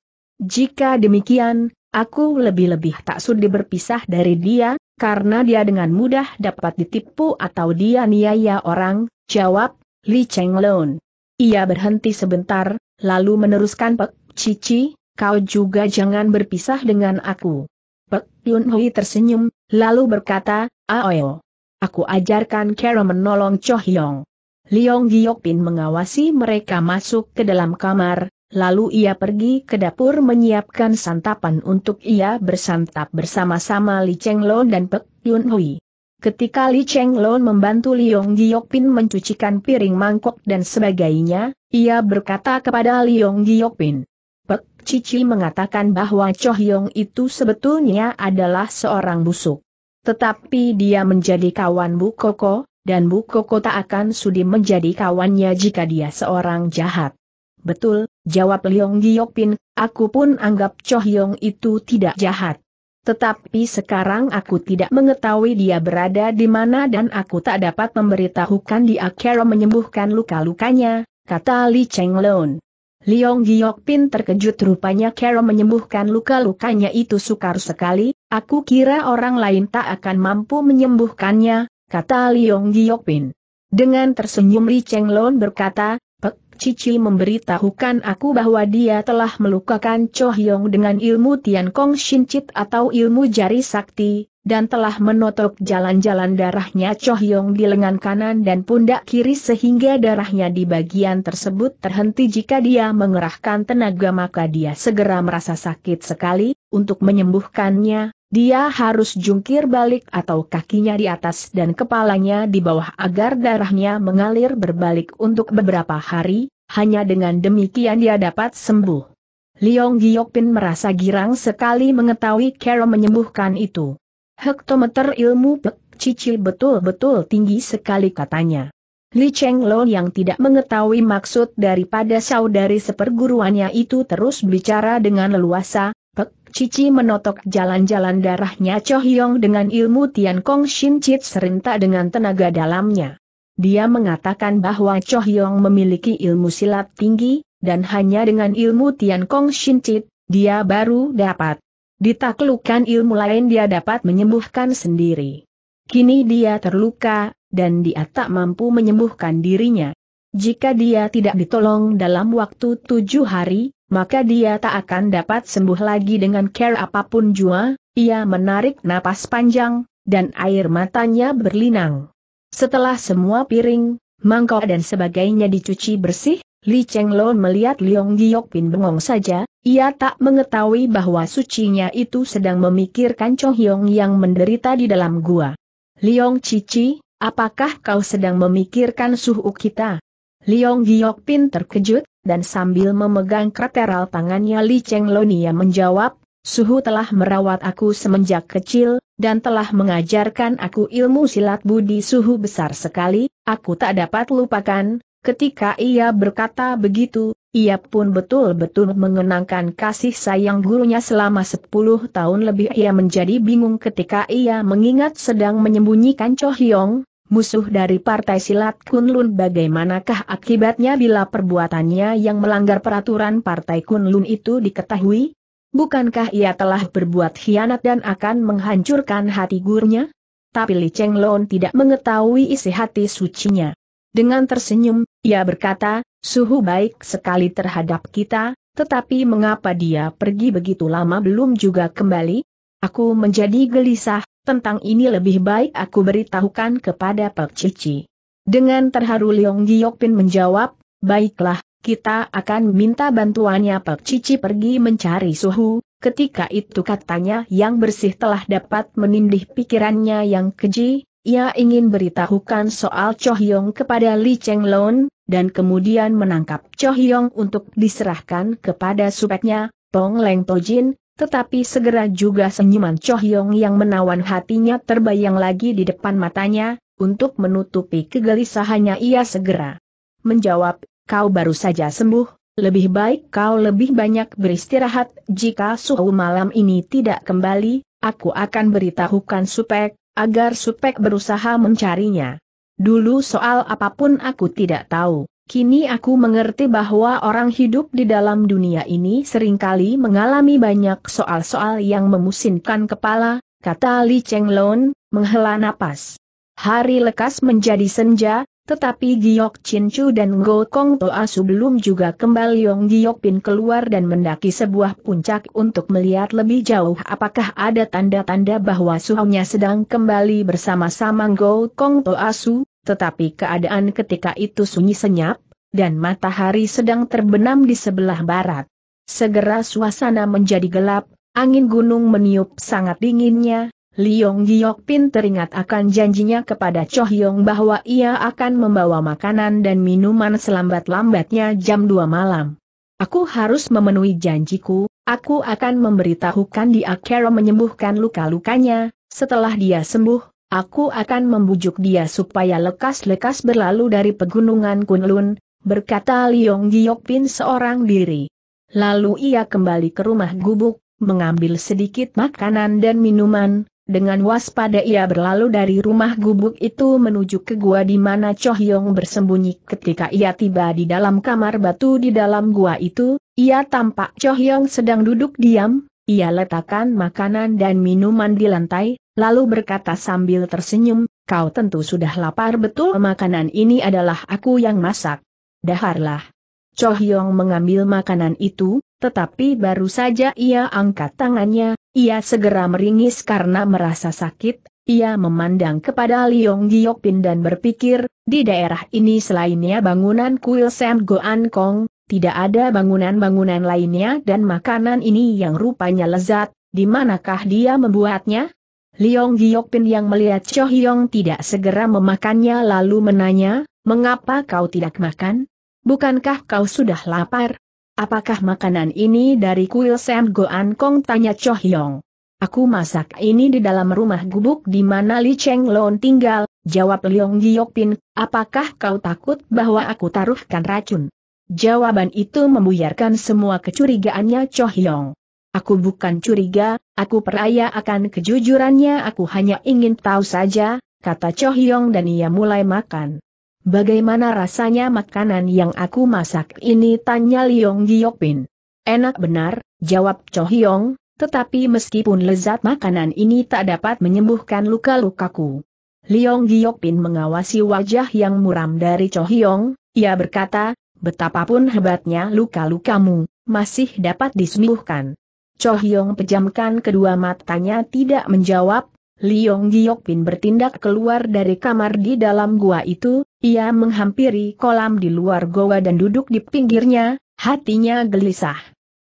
Jika demikian, aku lebih-lebih tak sudi berpisah dari dia, karena dia dengan mudah dapat ditipu atau dia niaya orang, jawab Li Cheng Chenglun. Ia berhenti sebentar, lalu meneruskan Pek Cici, kau juga jangan berpisah dengan aku. Pek Yun Hui tersenyum, lalu berkata, Aoyo. Ah, oh, Aku ajarkan Kero menolong Cho Hyong. Liong Giokpin mengawasi mereka masuk ke dalam kamar, lalu ia pergi ke dapur menyiapkan santapan untuk ia bersantap bersama-sama Li Cheng Lo dan Pek Yun Hui. Ketika Li Cheng Lo membantu Liong Giokpin mencucikan piring mangkok dan sebagainya, ia berkata kepada Liong Giokpin. Pek Cici mengatakan bahwa Cho Hyong itu sebetulnya adalah seorang busuk. Tetapi dia menjadi kawan Bu Koko, dan Bu Koko tak akan sudi menjadi kawannya jika dia seorang jahat. Betul, jawab Leong Giokpin, aku pun anggap Cho Hyong itu tidak jahat. Tetapi sekarang aku tidak mengetahui dia berada di mana dan aku tak dapat memberitahukan dia cara menyembuhkan luka-lukanya, kata Li Cheng Lun. Liong Giok Pin terkejut rupanya Carol menyembuhkan luka-lukanya itu sukar sekali, aku kira orang lain tak akan mampu menyembuhkannya, kata Liong Giok Pin. Dengan tersenyum Li Cheng Lon berkata, Pek Cici memberitahukan aku bahwa dia telah melukakan Cho Hyong dengan ilmu Tian Kong Shin Chit atau ilmu jari sakti, dan telah menotok jalan-jalan darahnya Chohyong di lengan kanan dan pundak kiri sehingga darahnya di bagian tersebut terhenti jika dia mengerahkan tenaga maka dia segera merasa sakit sekali, untuk menyembuhkannya, dia harus jungkir balik atau kakinya di atas dan kepalanya di bawah agar darahnya mengalir berbalik untuk beberapa hari, hanya dengan demikian dia dapat sembuh. Leong Giokpin merasa girang sekali mengetahui Carol menyembuhkan itu. Hektometer ilmu Pek Cici betul-betul tinggi sekali katanya. Li Cheng Lo yang tidak mengetahui maksud daripada saudari seperguruannya itu terus bicara dengan leluasa, Pek Cici menotok jalan-jalan darahnya Cho Hyong dengan ilmu Tian Kong Shin Chit serentak dengan tenaga dalamnya. Dia mengatakan bahwa Cho Hyong memiliki ilmu silat tinggi, dan hanya dengan ilmu Tian Kong Shin Chit, dia baru dapat Ditaklukan ilmu lain dia dapat menyembuhkan sendiri. Kini dia terluka, dan dia tak mampu menyembuhkan dirinya. Jika dia tidak ditolong dalam waktu tujuh hari, maka dia tak akan dapat sembuh lagi dengan care apapun jua, ia menarik napas panjang, dan air matanya berlinang. Setelah semua piring, mangkok dan sebagainya dicuci bersih, Li Lo melihat Liong pin bengong saja, ia tak mengetahui bahwa sucinya itu sedang memikirkan Cho Hyong yang menderita di dalam gua. Liong Cici, apakah kau sedang memikirkan suhu kita? Liong pin terkejut, dan sambil memegang krateral tangannya Li Nia menjawab, Suhu telah merawat aku semenjak kecil, dan telah mengajarkan aku ilmu silat budi suhu besar sekali, aku tak dapat lupakan, Ketika ia berkata begitu, ia pun betul-betul mengenangkan kasih sayang gurunya selama 10 tahun lebih ia menjadi bingung ketika ia mengingat sedang menyembunyikan Cho Hyong, musuh dari partai silat Kunlun bagaimanakah akibatnya bila perbuatannya yang melanggar peraturan partai Kunlun itu diketahui? Bukankah ia telah berbuat hianat dan akan menghancurkan hati gurunya? Tapi Li Cheng Lon tidak mengetahui isi hati sucinya. Dengan tersenyum, ia berkata, suhu baik sekali terhadap kita, tetapi mengapa dia pergi begitu lama belum juga kembali? Aku menjadi gelisah, tentang ini lebih baik aku beritahukan kepada Pak Cici. Dengan terharu Leong Giokpin menjawab, baiklah, kita akan minta bantuannya Pak Cici pergi mencari suhu, ketika itu katanya yang bersih telah dapat menindih pikirannya yang keji, ia ingin beritahukan soal Cho Hyong kepada Li Cheng Lon, dan kemudian menangkap Cho Hyong untuk diserahkan kepada supeknya, Pong Leng Tojin, tetapi segera juga senyuman Cho Hyong yang menawan hatinya terbayang lagi di depan matanya, untuk menutupi kegelisahannya ia segera menjawab, kau baru saja sembuh, lebih baik kau lebih banyak beristirahat, jika suhu malam ini tidak kembali, aku akan beritahukan supek, agar Supek berusaha mencarinya. Dulu soal apapun aku tidak tahu, kini aku mengerti bahwa orang hidup di dalam dunia ini seringkali mengalami banyak soal-soal yang memusinkan kepala, kata Li Cheng Lon, menghela napas. Hari lekas menjadi senja, tetapi Giok Chin dan Go Kong Toa sebelum juga kembali Yong Giok Pin keluar dan mendaki sebuah puncak untuk melihat lebih jauh apakah ada tanda-tanda bahwa suhunya sedang kembali bersama-sama Go Kong Toa Su, tetapi keadaan ketika itu sunyi senyap, dan matahari sedang terbenam di sebelah barat. Segera suasana menjadi gelap, angin gunung meniup sangat dinginnya, Liong Giok Pin teringat akan janjinya kepada Cho Hyong bahwa ia akan membawa makanan dan minuman selambat-lambatnya jam 2 malam. Aku harus memenuhi janjiku, aku akan memberitahukan dia Carol menyembuhkan luka-lukanya, setelah dia sembuh, aku akan membujuk dia supaya lekas-lekas berlalu dari pegunungan Kunlun, berkata Liong Giok Pin seorang diri. Lalu ia kembali ke rumah gubuk, mengambil sedikit makanan dan minuman, dengan waspada ia berlalu dari rumah gubuk itu menuju ke gua di mana Choh Yong bersembunyi. Ketika ia tiba di dalam kamar batu di dalam gua itu, ia tampak Choh Yong sedang duduk diam, ia letakkan makanan dan minuman di lantai, lalu berkata sambil tersenyum, kau tentu sudah lapar betul makanan ini adalah aku yang masak. Daharlah. Choh Yong mengambil makanan itu, tetapi baru saja ia angkat tangannya, ia segera meringis karena merasa sakit, ia memandang kepada Liong Giokpin dan berpikir, di daerah ini selainnya bangunan kuil Sam Goan Kong, tidak ada bangunan-bangunan lainnya dan makanan ini yang rupanya lezat, di manakah dia membuatnya? Liong Giokpin yang melihat Cho Hyong tidak segera memakannya lalu menanya, mengapa kau tidak makan? Bukankah kau sudah lapar? Apakah makanan ini dari kuil Sam Goan Kong? Tanya Cho Hyong. Aku masak ini di dalam rumah gubuk di mana Li Cheng Lon tinggal, jawab Leong Pin, apakah kau takut bahwa aku taruhkan racun? Jawaban itu membuyarkan semua kecurigaannya Cho Hyong. Aku bukan curiga, aku peraya akan kejujurannya aku hanya ingin tahu saja, kata Cho Hyong dan ia mulai makan. Bagaimana rasanya makanan yang aku masak ini? Tanya Liong Giokpin. Enak benar, jawab Cho Hyong, tetapi meskipun lezat makanan ini tak dapat menyembuhkan luka-lukaku. Liong Giokpin mengawasi wajah yang muram dari Cho Hyong, ia berkata, betapapun hebatnya luka-lukamu, masih dapat disembuhkan. Cho Hyong pejamkan kedua matanya tidak menjawab, Liong Giokpin bertindak keluar dari kamar di dalam gua itu, ia menghampiri kolam di luar goa dan duduk di pinggirnya, hatinya gelisah.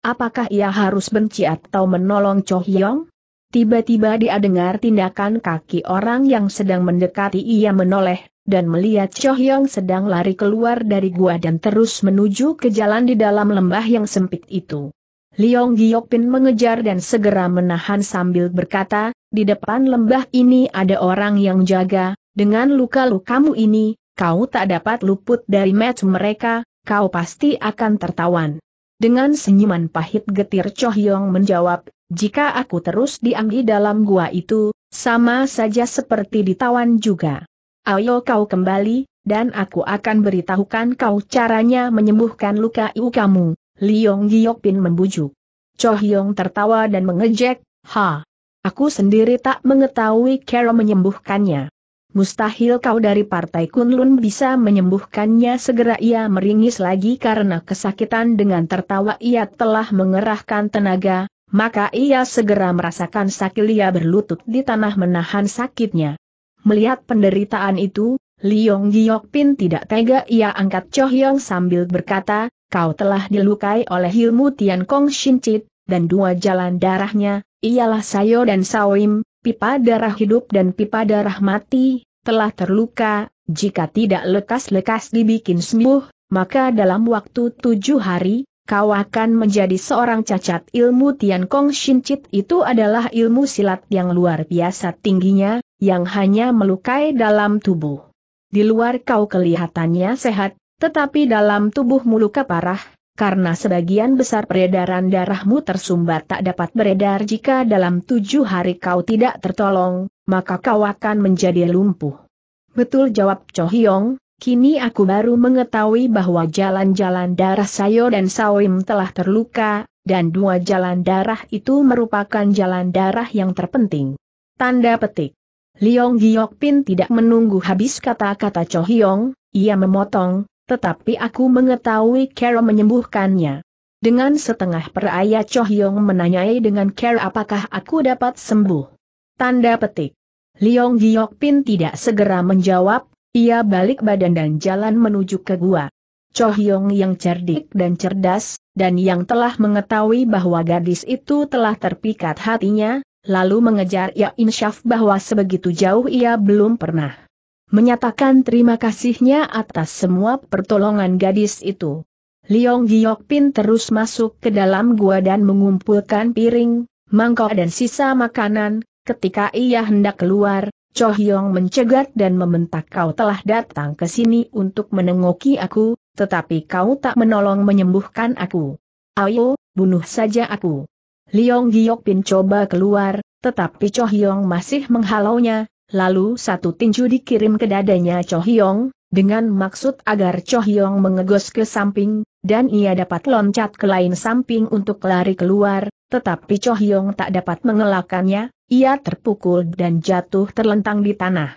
Apakah ia harus benci atau menolong Cho Hyong? Tiba-tiba dia dengar tindakan kaki orang yang sedang mendekati ia menoleh, dan melihat Cho Hyong sedang lari keluar dari gua dan terus menuju ke jalan di dalam lembah yang sempit itu. Liong Giokpin mengejar dan segera menahan sambil berkata, di depan lembah ini ada orang yang jaga, dengan luka lukamu ini, kau tak dapat luput dari match mereka, kau pasti akan tertawan. Dengan senyuman pahit getir Cho Hyong menjawab, jika aku terus diam di dalam gua itu, sama saja seperti ditawan juga. Ayo kau kembali, dan aku akan beritahukan kau caranya menyembuhkan luka iu kamu, Liong Giokpin membujuk. Cho Hyong tertawa dan mengejek, ha! Aku sendiri tak mengetahui cara menyembuhkannya. Mustahil kau dari partai Kunlun bisa menyembuhkannya segera ia meringis lagi karena kesakitan dengan tertawa ia telah mengerahkan tenaga, maka ia segera merasakan sakit ia berlutut di tanah menahan sakitnya. Melihat penderitaan itu, Liong Giok Pin tidak tega ia angkat Choh Yong sambil berkata, kau telah dilukai oleh ilmu Tian Kong Shin Chit, dan dua jalan darahnya, ialah Sayo dan Saoim, pipa darah hidup dan pipa darah mati, telah terluka, jika tidak lekas-lekas dibikin sembuh, maka dalam waktu tujuh hari, kau akan menjadi seorang cacat ilmu Tian Kong Shin Chit itu adalah ilmu silat yang luar biasa tingginya, yang hanya melukai dalam tubuh. Di luar kau kelihatannya sehat, tetapi dalam tubuhmu luka parah, karena sebagian besar peredaran darahmu tersumbat tak dapat beredar jika dalam tujuh hari kau tidak tertolong, maka kau akan menjadi lumpuh. Betul jawab Cho Hyong, kini aku baru mengetahui bahwa jalan-jalan darah Sayo dan Sawim telah terluka, dan dua jalan darah itu merupakan jalan darah yang terpenting. Tanda petik. Liong Giok Pin tidak menunggu habis kata-kata Cho Hyong, ia memotong, tetapi aku mengetahui Kara menyembuhkannya. Dengan setengah peraya Cho Yong menanyai dengan care apakah aku dapat sembuh. Tanda petik. Liong Giok Pin tidak segera menjawab, ia balik badan dan jalan menuju ke gua. Cho Yong yang cerdik dan cerdas, dan yang telah mengetahui bahwa gadis itu telah terpikat hatinya, lalu mengejar Ya Insyaf bahwa sebegitu jauh ia belum pernah menyatakan terima kasihnya atas semua pertolongan gadis itu. Liong Giok terus masuk ke dalam gua dan mengumpulkan piring, mangkok dan sisa makanan, ketika ia hendak keluar, Cho Hyong mencegat dan meminta kau telah datang ke sini untuk menengoki aku, tetapi kau tak menolong menyembuhkan aku. Ayo, bunuh saja aku. Liong Giok coba keluar, tetapi Cho Hyong masih menghalaunya, Lalu satu tinju dikirim ke dadanya Cho Hyong, dengan maksud agar Cho Hyong mengegos ke samping, dan ia dapat loncat ke lain samping untuk lari keluar, tetapi Cho Hyong tak dapat mengelakannya, ia terpukul dan jatuh terlentang di tanah.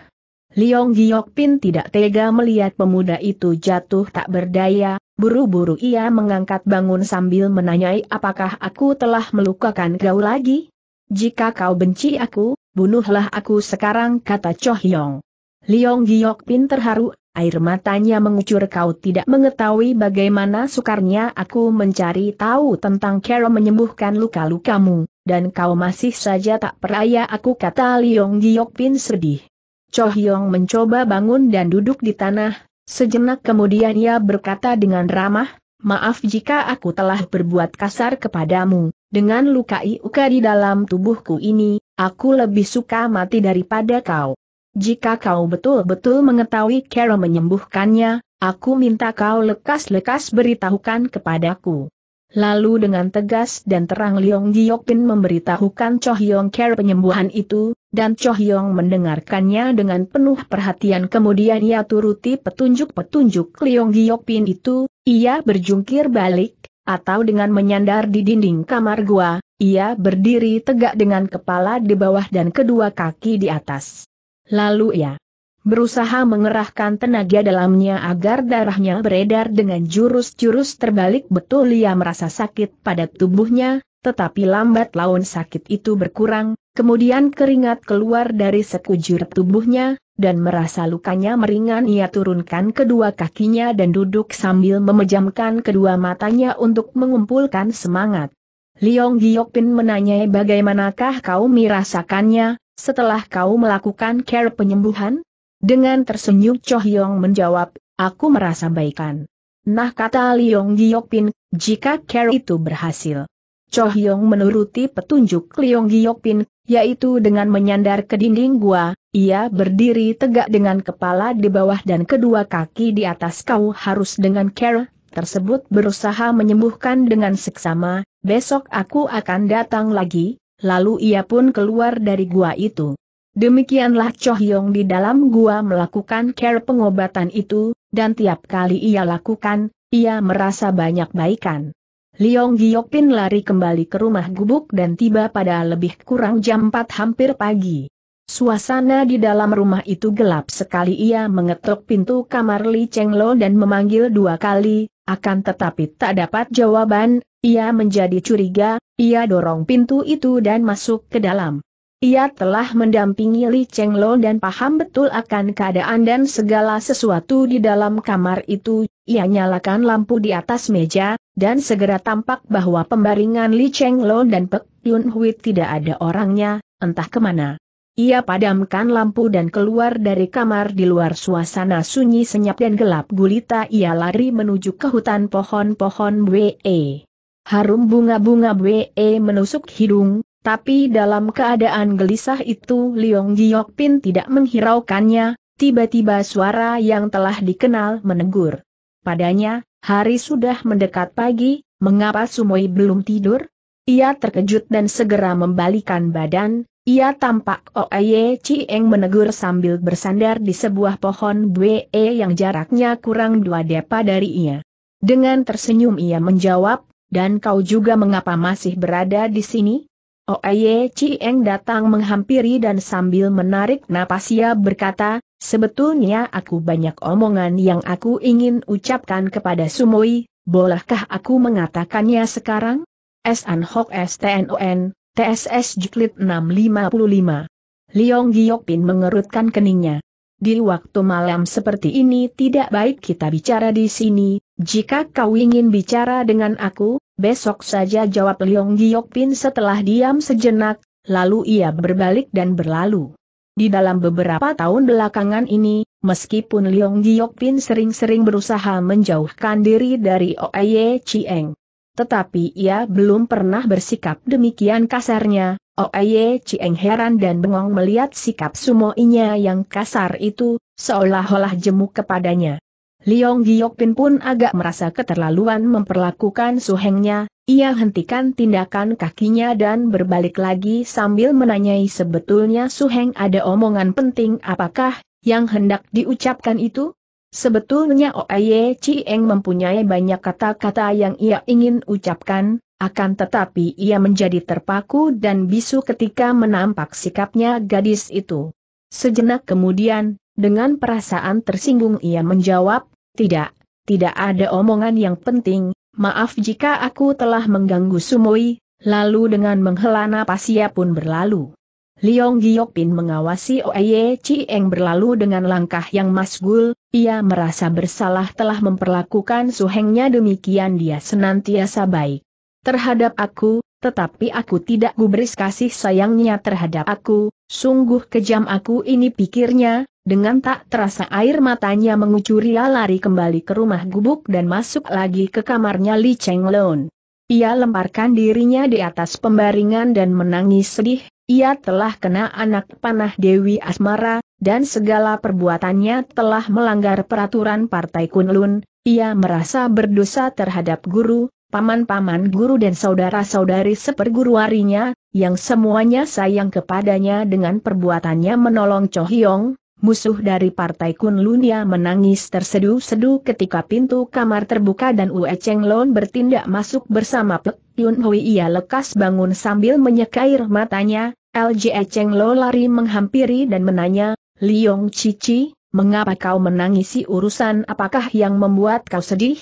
Leong Giok Pin tidak tega melihat pemuda itu jatuh tak berdaya, buru-buru ia mengangkat bangun sambil menanyai apakah aku telah melukakan kau lagi? Jika kau benci aku, bunuhlah aku sekarang kata Cho Hyong. Liong Giok Pin terharu, air matanya mengucur kau tidak mengetahui bagaimana sukarnya aku mencari tahu tentang cara menyembuhkan luka-lukamu, dan kau masih saja tak peraya aku kata Liong Giok Pin sedih. Cho Hyong mencoba bangun dan duduk di tanah, sejenak kemudian ia berkata dengan ramah, Maaf jika aku telah berbuat kasar kepadamu, dengan luka iuka di dalam tubuhku ini, Aku lebih suka mati daripada kau. Jika kau betul-betul mengetahui cara menyembuhkannya, aku minta kau lekas-lekas beritahukan kepadaku. Lalu dengan tegas dan terang Liong Giokpin memberitahukan Cho Hyong Care penyembuhan itu, dan Cho Hyong mendengarkannya dengan penuh perhatian kemudian ia turuti petunjuk-petunjuk Liong Giokpin itu, ia berjungkir balik, atau dengan menyandar di dinding kamar gua, ia berdiri tegak dengan kepala di bawah dan kedua kaki di atas. Lalu ia berusaha mengerahkan tenaga dalamnya agar darahnya beredar dengan jurus-jurus terbalik betul ia merasa sakit pada tubuhnya, tetapi lambat laun sakit itu berkurang, kemudian keringat keluar dari sekujur tubuhnya, dan merasa lukanya meringan ia turunkan kedua kakinya dan duduk sambil memejamkan kedua matanya untuk mengumpulkan semangat. Liong Giokpin menanyai bagaimanakah kau merasakannya, setelah kau melakukan care penyembuhan? Dengan tersenyum Cho Hyong menjawab, aku merasa baikan. Nah kata Liong Giokpin, jika care itu berhasil. Cho Hyong menuruti petunjuk Liong Giokpin, yaitu dengan menyandar ke dinding gua, ia berdiri tegak dengan kepala di bawah dan kedua kaki di atas kau harus dengan care tersebut berusaha menyembuhkan dengan seksama, besok aku akan datang lagi, lalu ia pun keluar dari gua itu. Demikianlah Cho Hyong di dalam gua melakukan care pengobatan itu, dan tiap kali ia lakukan, ia merasa banyak baikan. Liong pin lari kembali ke rumah gubuk dan tiba pada lebih kurang jam 4 hampir pagi. Suasana di dalam rumah itu gelap sekali ia mengetuk pintu kamar Li Cheng Lo dan memanggil dua kali, akan tetapi tak dapat jawaban, ia menjadi curiga, ia dorong pintu itu dan masuk ke dalam. Ia telah mendampingi Li Cheng Lo dan paham betul akan keadaan dan segala sesuatu di dalam kamar itu, ia nyalakan lampu di atas meja, dan segera tampak bahwa pembaringan Li Cheng Lo dan Pek Yun Hui tidak ada orangnya, entah kemana. Ia padamkan lampu dan keluar dari kamar di luar suasana sunyi senyap dan gelap gulita ia lari menuju ke hutan pohon-pohon we. Harum bunga-bunga we menusuk hidung, tapi dalam keadaan gelisah itu Liong Giok Pin tidak menghiraukannya, tiba-tiba suara yang telah dikenal menegur. Padanya, hari sudah mendekat pagi, mengapa Sumoi belum tidur? Ia terkejut dan segera membalikan badan, ia tampak Oye Cieng menegur sambil bersandar di sebuah pohon bue yang jaraknya kurang dua depa dari ia. Dengan tersenyum ia menjawab, dan kau juga mengapa masih berada di sini? Oye Cieng datang menghampiri dan sambil menarik napas ia berkata, sebetulnya aku banyak omongan yang aku ingin ucapkan kepada Sumoi, bolehkah aku mengatakannya sekarang? S. An Hok S. T. N. O. N. TSS Juklit 655. Liong Giokpin mengerutkan keningnya. Di waktu malam seperti ini tidak baik kita bicara di sini, jika kau ingin bicara dengan aku, besok saja jawab Liong Giokpin setelah diam sejenak, lalu ia berbalik dan berlalu. Di dalam beberapa tahun belakangan ini, meskipun Liong Giokpin sering-sering berusaha menjauhkan diri dari Oeye Chieng, tetapi ia belum pernah bersikap demikian kasarnya, Oeye oh, Cieng heran dan bengong melihat sikap sumoinya yang kasar itu, seolah-olah jemu kepadanya. Liong Giokpin pun agak merasa keterlaluan memperlakukan suhengnya, ia hentikan tindakan kakinya dan berbalik lagi sambil menanyai sebetulnya suheng ada omongan penting apakah yang hendak diucapkan itu? Sebetulnya Oye Cieng mempunyai banyak kata-kata yang ia ingin ucapkan, akan tetapi ia menjadi terpaku dan bisu ketika menampak sikapnya gadis itu. Sejenak kemudian, dengan perasaan tersinggung ia menjawab, tidak, tidak ada omongan yang penting, maaf jika aku telah mengganggu Sumoi, lalu dengan menghela napas ia pun berlalu. Liong Giokpin mengawasi Oye Cieng berlalu dengan langkah yang masgul, ia merasa bersalah telah memperlakukan suhengnya demikian dia senantiasa baik. Terhadap aku, tetapi aku tidak gubris kasih sayangnya terhadap aku, sungguh kejam aku ini pikirnya, dengan tak terasa air matanya mengucuri lari kembali ke rumah gubuk dan masuk lagi ke kamarnya Li Cheng Luan. Ia lemparkan dirinya di atas pembaringan dan menangis sedih, ia telah kena anak panah Dewi Asmara, dan segala perbuatannya telah melanggar peraturan Partai Kunlun, ia merasa berdosa terhadap guru, paman-paman guru dan saudara-saudari seperguruarinya, yang semuanya sayang kepadanya dengan perbuatannya menolong Cho Hyong, musuh dari Partai Kunlun ia menangis terseduh-seduh ketika pintu kamar terbuka dan Ue Cheng Lon bertindak masuk bersama Pek Yun Hui ia lekas bangun sambil menyekair matanya, LJ Cheng Lo lari menghampiri dan menanya, Liong Cici, mengapa kau menangisi urusan apakah yang membuat kau sedih?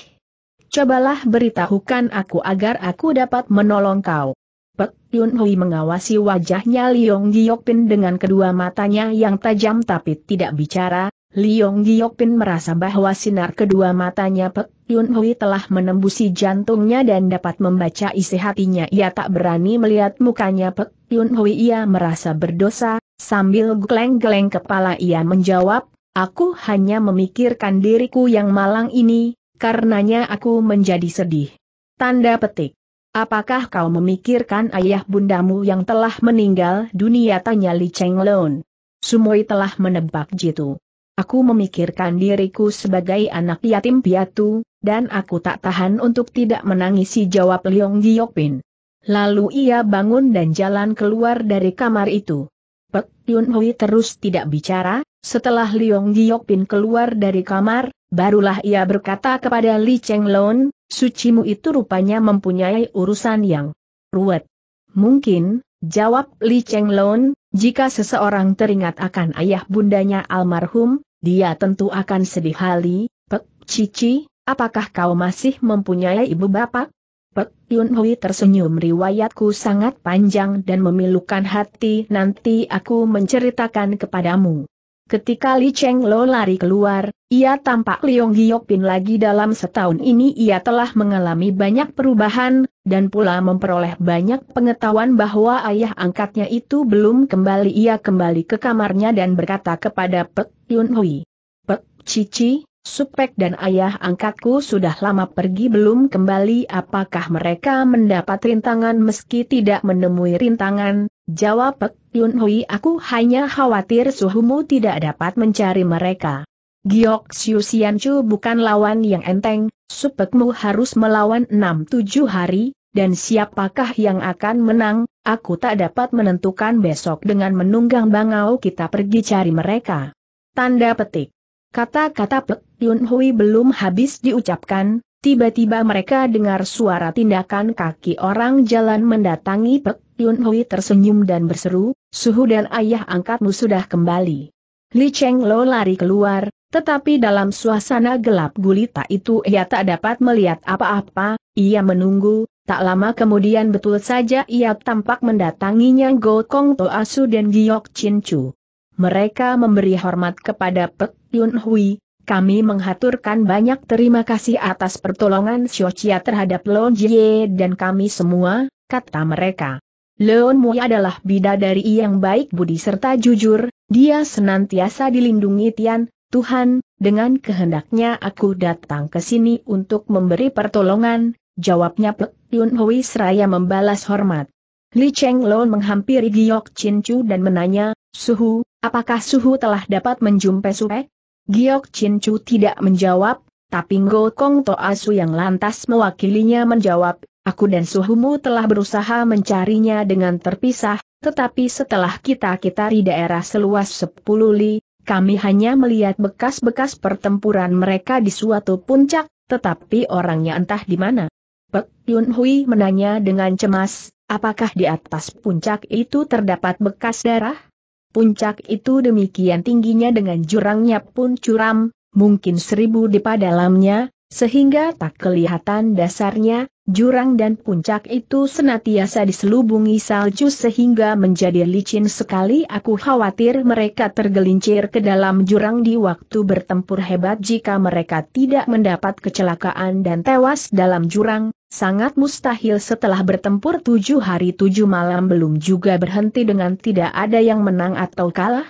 Cobalah beritahukan aku agar aku dapat menolong kau. Pek Yun Hui mengawasi wajahnya Liong Pin dengan kedua matanya yang tajam tapi tidak bicara, Liong Giokpin merasa bahwa sinar kedua matanya Pek Yun Hui telah menembusi jantungnya dan dapat membaca isi hatinya. Ia tak berani melihat mukanya Pek Yun Hui. Ia merasa berdosa, sambil geleng-geleng kepala ia menjawab, Aku hanya memikirkan diriku yang malang ini, karenanya aku menjadi sedih. Tanda petik. Apakah kau memikirkan ayah bundamu yang telah meninggal dunia? Tanya Li Cheng Lun. Sumoi telah menebak jitu. Aku memikirkan diriku sebagai anak yatim piatu, dan aku tak tahan untuk tidak menangisi jawab Leong Giokpin. Lalu ia bangun dan jalan keluar dari kamar itu. Pek Yun Hui terus tidak bicara, setelah Leong Giokpin keluar dari kamar, barulah ia berkata kepada Li Cheng Lon, sucimu itu rupanya mempunyai urusan yang ruwet. Mungkin, jawab Li Cheng Lon, jika seseorang teringat akan ayah bundanya almarhum, dia tentu akan sedih hali, Pek Cici, apakah kau masih mempunyai ibu bapak? Pek Yun Hui tersenyum riwayatku sangat panjang dan memilukan hati nanti aku menceritakan kepadamu. Ketika Li Cheng Lo lari keluar, ia tampak Liong pin lagi dalam setahun ini ia telah mengalami banyak perubahan, dan pula memperoleh banyak pengetahuan bahwa ayah angkatnya itu belum kembali ia kembali ke kamarnya dan berkata kepada Pek Yun Hui. Pek Cici, Supek dan ayah angkatku sudah lama pergi belum kembali apakah mereka mendapat rintangan meski tidak menemui rintangan, jawab Pek Yun Hui aku hanya khawatir suhumu tidak dapat mencari mereka. Giok Siu Sian Chu bukan lawan yang enteng, supekmu harus melawan 6-7 hari, dan siapakah yang akan menang, aku tak dapat menentukan besok dengan menunggang bangau kita pergi cari mereka. Tanda petik Kata-kata Pek Yun Hui belum habis diucapkan, tiba-tiba mereka dengar suara tindakan kaki orang jalan mendatangi Pek Yun Hui tersenyum dan berseru, suhu dan ayah angkatmu sudah kembali. Li Cheng Lo lari keluar, tetapi dalam suasana gelap gulita itu ia tak dapat melihat apa-apa, ia menunggu, tak lama kemudian betul saja ia tampak mendatanginya Go Kong Asu dan Giok Chin Chu mereka memberi hormat kepada Pek Yun Hui, kami menghaturkan banyak terima kasih atas pertolongan Xiochia terhadap Lon Jie dan kami semua, kata mereka. Leon Mui adalah bidadari yang baik budi serta jujur, dia senantiasa dilindungi Tian, Tuhan, dengan kehendaknya aku datang ke sini untuk memberi pertolongan, jawabnya Pek Yun Hui seraya membalas hormat. Li Cheng Lon menghampiri Giok Chin Chu dan menanya, Suhu, Apakah Suhu telah dapat menjumpai Supek? Giok Chin Chu tidak menjawab, tapi Ngo Kong Toasu yang lantas mewakilinya menjawab, aku dan Suhumu telah berusaha mencarinya dengan terpisah, tetapi setelah kita-kita di daerah seluas 10 li, kami hanya melihat bekas-bekas pertempuran mereka di suatu puncak, tetapi orangnya entah di mana. Pek Yun Hui menanya dengan cemas, apakah di atas puncak itu terdapat bekas darah? puncak itu demikian tingginya dengan jurangnya pun curam, mungkin seribu dipa dalamnya, sehingga tak kelihatan dasarnya, Jurang dan puncak itu senantiasa diselubungi salju sehingga menjadi licin sekali aku khawatir mereka tergelincir ke dalam jurang di waktu bertempur hebat jika mereka tidak mendapat kecelakaan dan tewas dalam jurang, sangat mustahil setelah bertempur tujuh hari tujuh malam belum juga berhenti dengan tidak ada yang menang atau kalah.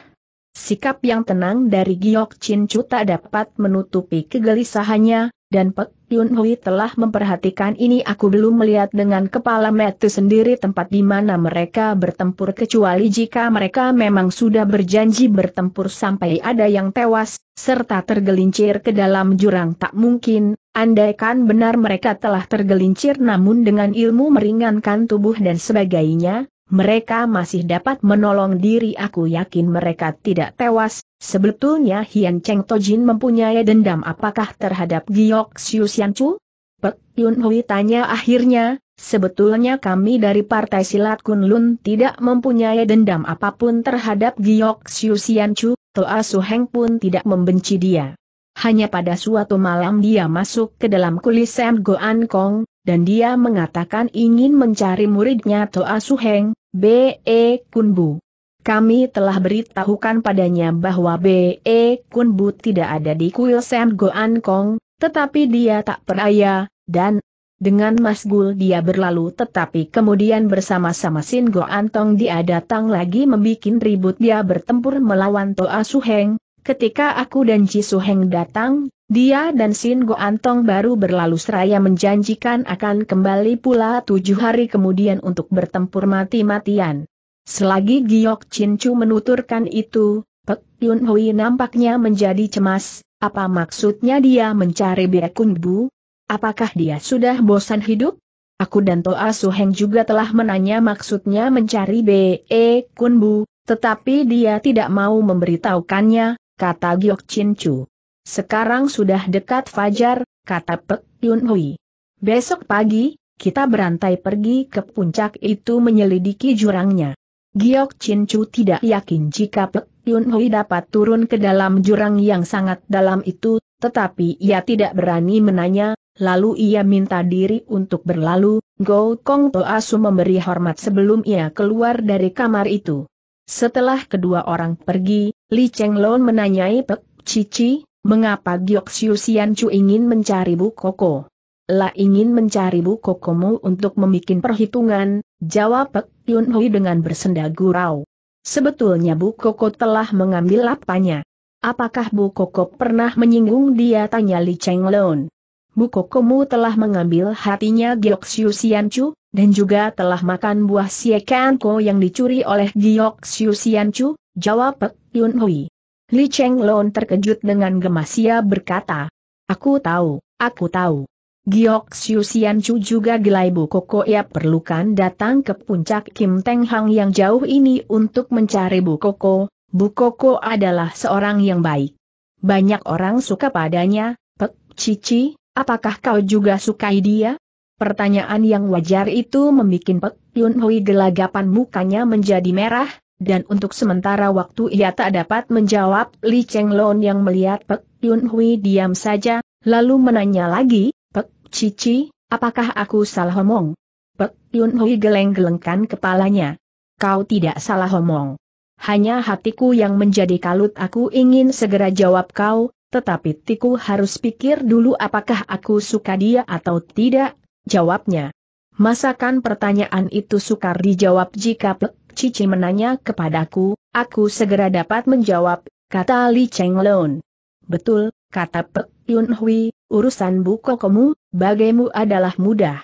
Sikap yang tenang dari Giok Chin Chu tak dapat menutupi kegelisahannya, dan Pek Yun Hui telah memperhatikan ini aku belum melihat dengan kepala metu sendiri tempat di mana mereka bertempur kecuali jika mereka memang sudah berjanji bertempur sampai ada yang tewas, serta tergelincir ke dalam jurang tak mungkin, andaikan benar mereka telah tergelincir namun dengan ilmu meringankan tubuh dan sebagainya, mereka masih dapat menolong diri aku yakin mereka tidak tewas, sebetulnya Hian Cheng Tojin mempunyai dendam apakah terhadap Giyok Xiu Xian Chu? Pek Yun Hui tanya akhirnya, sebetulnya kami dari Partai Silat Kunlun tidak mempunyai dendam apapun terhadap Giyok Xiu Xian Chu, Toa Su Heng pun tidak membenci dia. Hanya pada suatu malam dia masuk ke dalam kulis Sam Goan Kong, dan dia mengatakan ingin mencari muridnya Toa Su Heng. B.E. Kunbu. Kami telah beritahukan padanya bahwa B.E. Kunbu tidak ada di kuil Sam Goan Kong, tetapi dia tak peraya, dan dengan Mas Gul dia berlalu tetapi kemudian bersama-sama Sin Goan Tong dia datang lagi membuat ribut dia bertempur melawan Toa Suheng, Ketika aku dan Ji Heng datang, dia dan Sin Go Antong baru berlalu seraya menjanjikan akan kembali pula tujuh hari kemudian untuk bertempur mati-matian. Selagi Giok Chin Chu menuturkan itu, Pek Yun Hui nampaknya menjadi cemas, apa maksudnya dia mencari Bia Kun Bu? Apakah dia sudah bosan hidup? Aku dan Toa Heng juga telah menanya maksudnya mencari Be Kun Bu, tetapi dia tidak mau memberitahukannya, kata Giok Chin Chu. Sekarang sudah dekat fajar, kata Pek Yun Hui. Besok pagi, kita berantai pergi ke puncak itu menyelidiki jurangnya. Giok Chin Chu tidak yakin jika Pek Yun Hui dapat turun ke dalam jurang yang sangat dalam itu, tetapi ia tidak berani menanya, lalu ia minta diri untuk berlalu, Go Kong Toasu memberi hormat sebelum ia keluar dari kamar itu. Setelah kedua orang pergi, Li Cheng Lon menanyai Pek Cici, mengapa Giok Siu Sian Chu ingin mencari Bu Koko? La ingin mencari Bu Kokomu untuk membuat perhitungan, jawab Pek Yun Hui dengan bersenda gurau. Sebetulnya Bu Koko telah mengambil lapanya. Apakah Bu Koko pernah menyinggung dia tanya Li Cheng Lon? Bu Kokomu telah mengambil hatinya Giok Siu Sian Chu? dan juga telah makan buah Kanko yang dicuri oleh Giok Xiu Xianchu, jawab Pek Yun Hui. Li Cheng Lon terkejut dengan gemasia berkata, Aku tahu, aku tahu. Giok Xiu Xianchu juga gelai bu koko ia perlukan datang ke puncak Kim Teng Hang yang jauh ini untuk mencari bu koko, bu koko adalah seorang yang baik. Banyak orang suka padanya, Pek Cici, apakah kau juga sukai dia? Pertanyaan yang wajar itu membuat Pek Yun Hui gelagapan mukanya menjadi merah, dan untuk sementara waktu ia tak dapat menjawab Li Cheng Lon yang melihat Pek Yun Hui diam saja, lalu menanya lagi, Pek Cici, apakah aku salah omong? Pek Yun Hui geleng-gelengkan kepalanya. Kau tidak salah omong. Hanya hatiku yang menjadi kalut aku ingin segera jawab kau, tetapi tiku harus pikir dulu apakah aku suka dia atau tidak, Jawabnya. Masakan pertanyaan itu sukar dijawab jika Pek Cici menanya kepadaku, aku segera dapat menjawab, kata Li Cheng Lon. Betul, kata Pek Yun Hui, urusan bukokomu, bagaimu adalah mudah.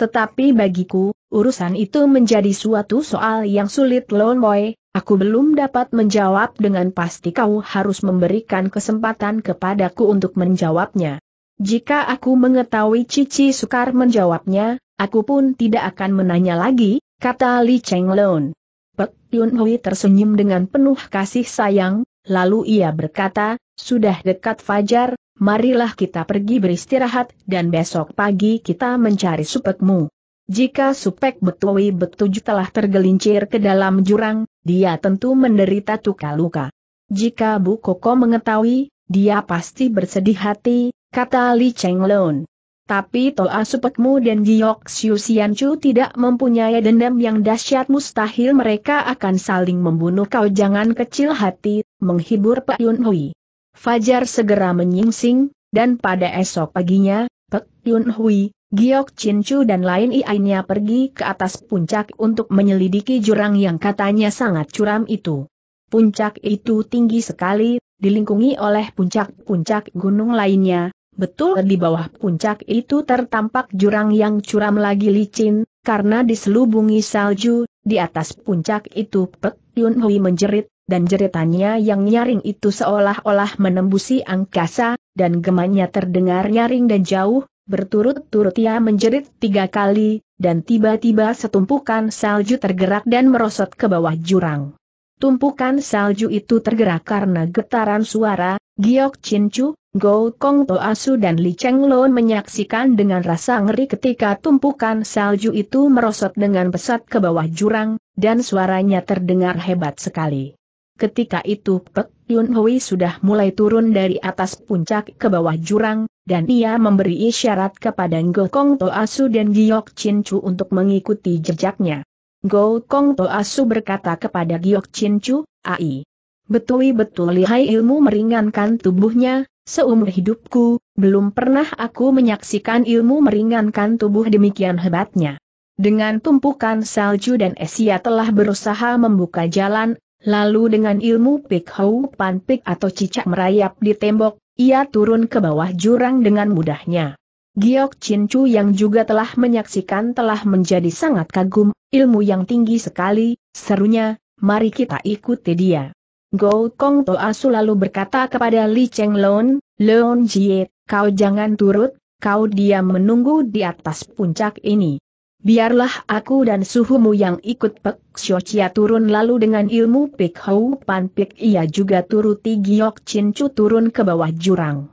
Tetapi bagiku, urusan itu menjadi suatu soal yang sulit Lon Boy, aku belum dapat menjawab dengan pasti kau harus memberikan kesempatan kepadaku untuk menjawabnya. Jika aku mengetahui Cici sukar menjawabnya, aku pun tidak akan menanya lagi, kata Li Chenglun. Pek Yun Hui tersenyum dengan penuh kasih sayang, lalu ia berkata, sudah dekat fajar, marilah kita pergi beristirahat dan besok pagi kita mencari supekmu. Jika supek Betowi Betuju telah tergelincir ke dalam jurang, dia tentu menderita tuka luka. Jika Bu Koko mengetahui, dia pasti bersedih hati, kata Li Cheng Lun. Tapi Toa Supekmu dan Giok Xiu Chu tidak mempunyai dendam yang dahsyat mustahil mereka akan saling membunuh kau jangan kecil hati, menghibur Pak Yun Hui. Fajar segera menyingsing, dan pada esok paginya, Pak Yun Hui, Giok Chin Chu dan lain iainya pergi ke atas puncak untuk menyelidiki jurang yang katanya sangat curam itu. Puncak itu tinggi sekali, dilingkungi oleh puncak-puncak gunung lainnya, betul di bawah puncak itu tertampak jurang yang curam lagi licin, karena diselubungi salju, di atas puncak itu Pek Yun Hui menjerit, dan jeritannya yang nyaring itu seolah-olah menembusi angkasa, dan gemanya terdengar nyaring dan jauh, berturut-turut ia menjerit tiga kali, dan tiba-tiba setumpukan salju tergerak dan merosot ke bawah jurang. Tumpukan salju itu tergerak karena getaran suara, Giok Chu Go Kong Asu dan Li Cheng Lo menyaksikan dengan rasa ngeri ketika tumpukan salju itu merosot dengan pesat ke bawah jurang, dan suaranya terdengar hebat sekali. Ketika itu Pek Yun Hui sudah mulai turun dari atas puncak ke bawah jurang, dan ia memberi isyarat kepada Go Kong Asu dan Giok Chin Chu untuk mengikuti jejaknya. Go Kong Asu berkata kepada Giok Chin Chu, AI. Betul-betul lihai ilmu meringankan tubuhnya, Seumur hidupku, belum pernah aku menyaksikan ilmu meringankan tubuh demikian hebatnya. Dengan tumpukan salju dan esia telah berusaha membuka jalan, lalu dengan ilmu pik Hou pan pik atau cicak merayap di tembok, ia turun ke bawah jurang dengan mudahnya. Giok Chin Chu yang juga telah menyaksikan telah menjadi sangat kagum, ilmu yang tinggi sekali, serunya, mari kita ikuti dia. Gou Kong Toa lalu berkata kepada Li Cheng Lon, Leon Jie, kau jangan turut, kau diam menunggu di atas puncak ini. Biarlah aku dan suhumu yang ikut Pek Xiochia turun lalu dengan ilmu Pek Hou Pan Pek ia juga turuti Giok Chin Chu turun ke bawah jurang.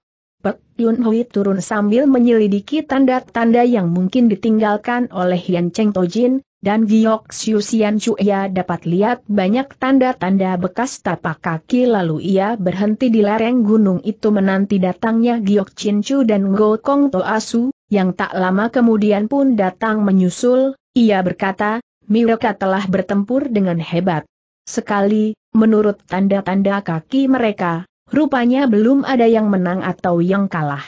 Yun Hui turun sambil menyelidiki tanda-tanda yang mungkin ditinggalkan oleh Yan Cheng Tojin, dan Giok Xiu Xian Ia dapat lihat banyak tanda-tanda bekas tapak kaki lalu ia berhenti di lereng gunung itu menanti datangnya Giok Chin Chu dan Ngo Kong Asu, yang tak lama kemudian pun datang menyusul, ia berkata, mereka telah bertempur dengan hebat. Sekali, menurut tanda-tanda kaki mereka, Rupanya belum ada yang menang atau yang kalah.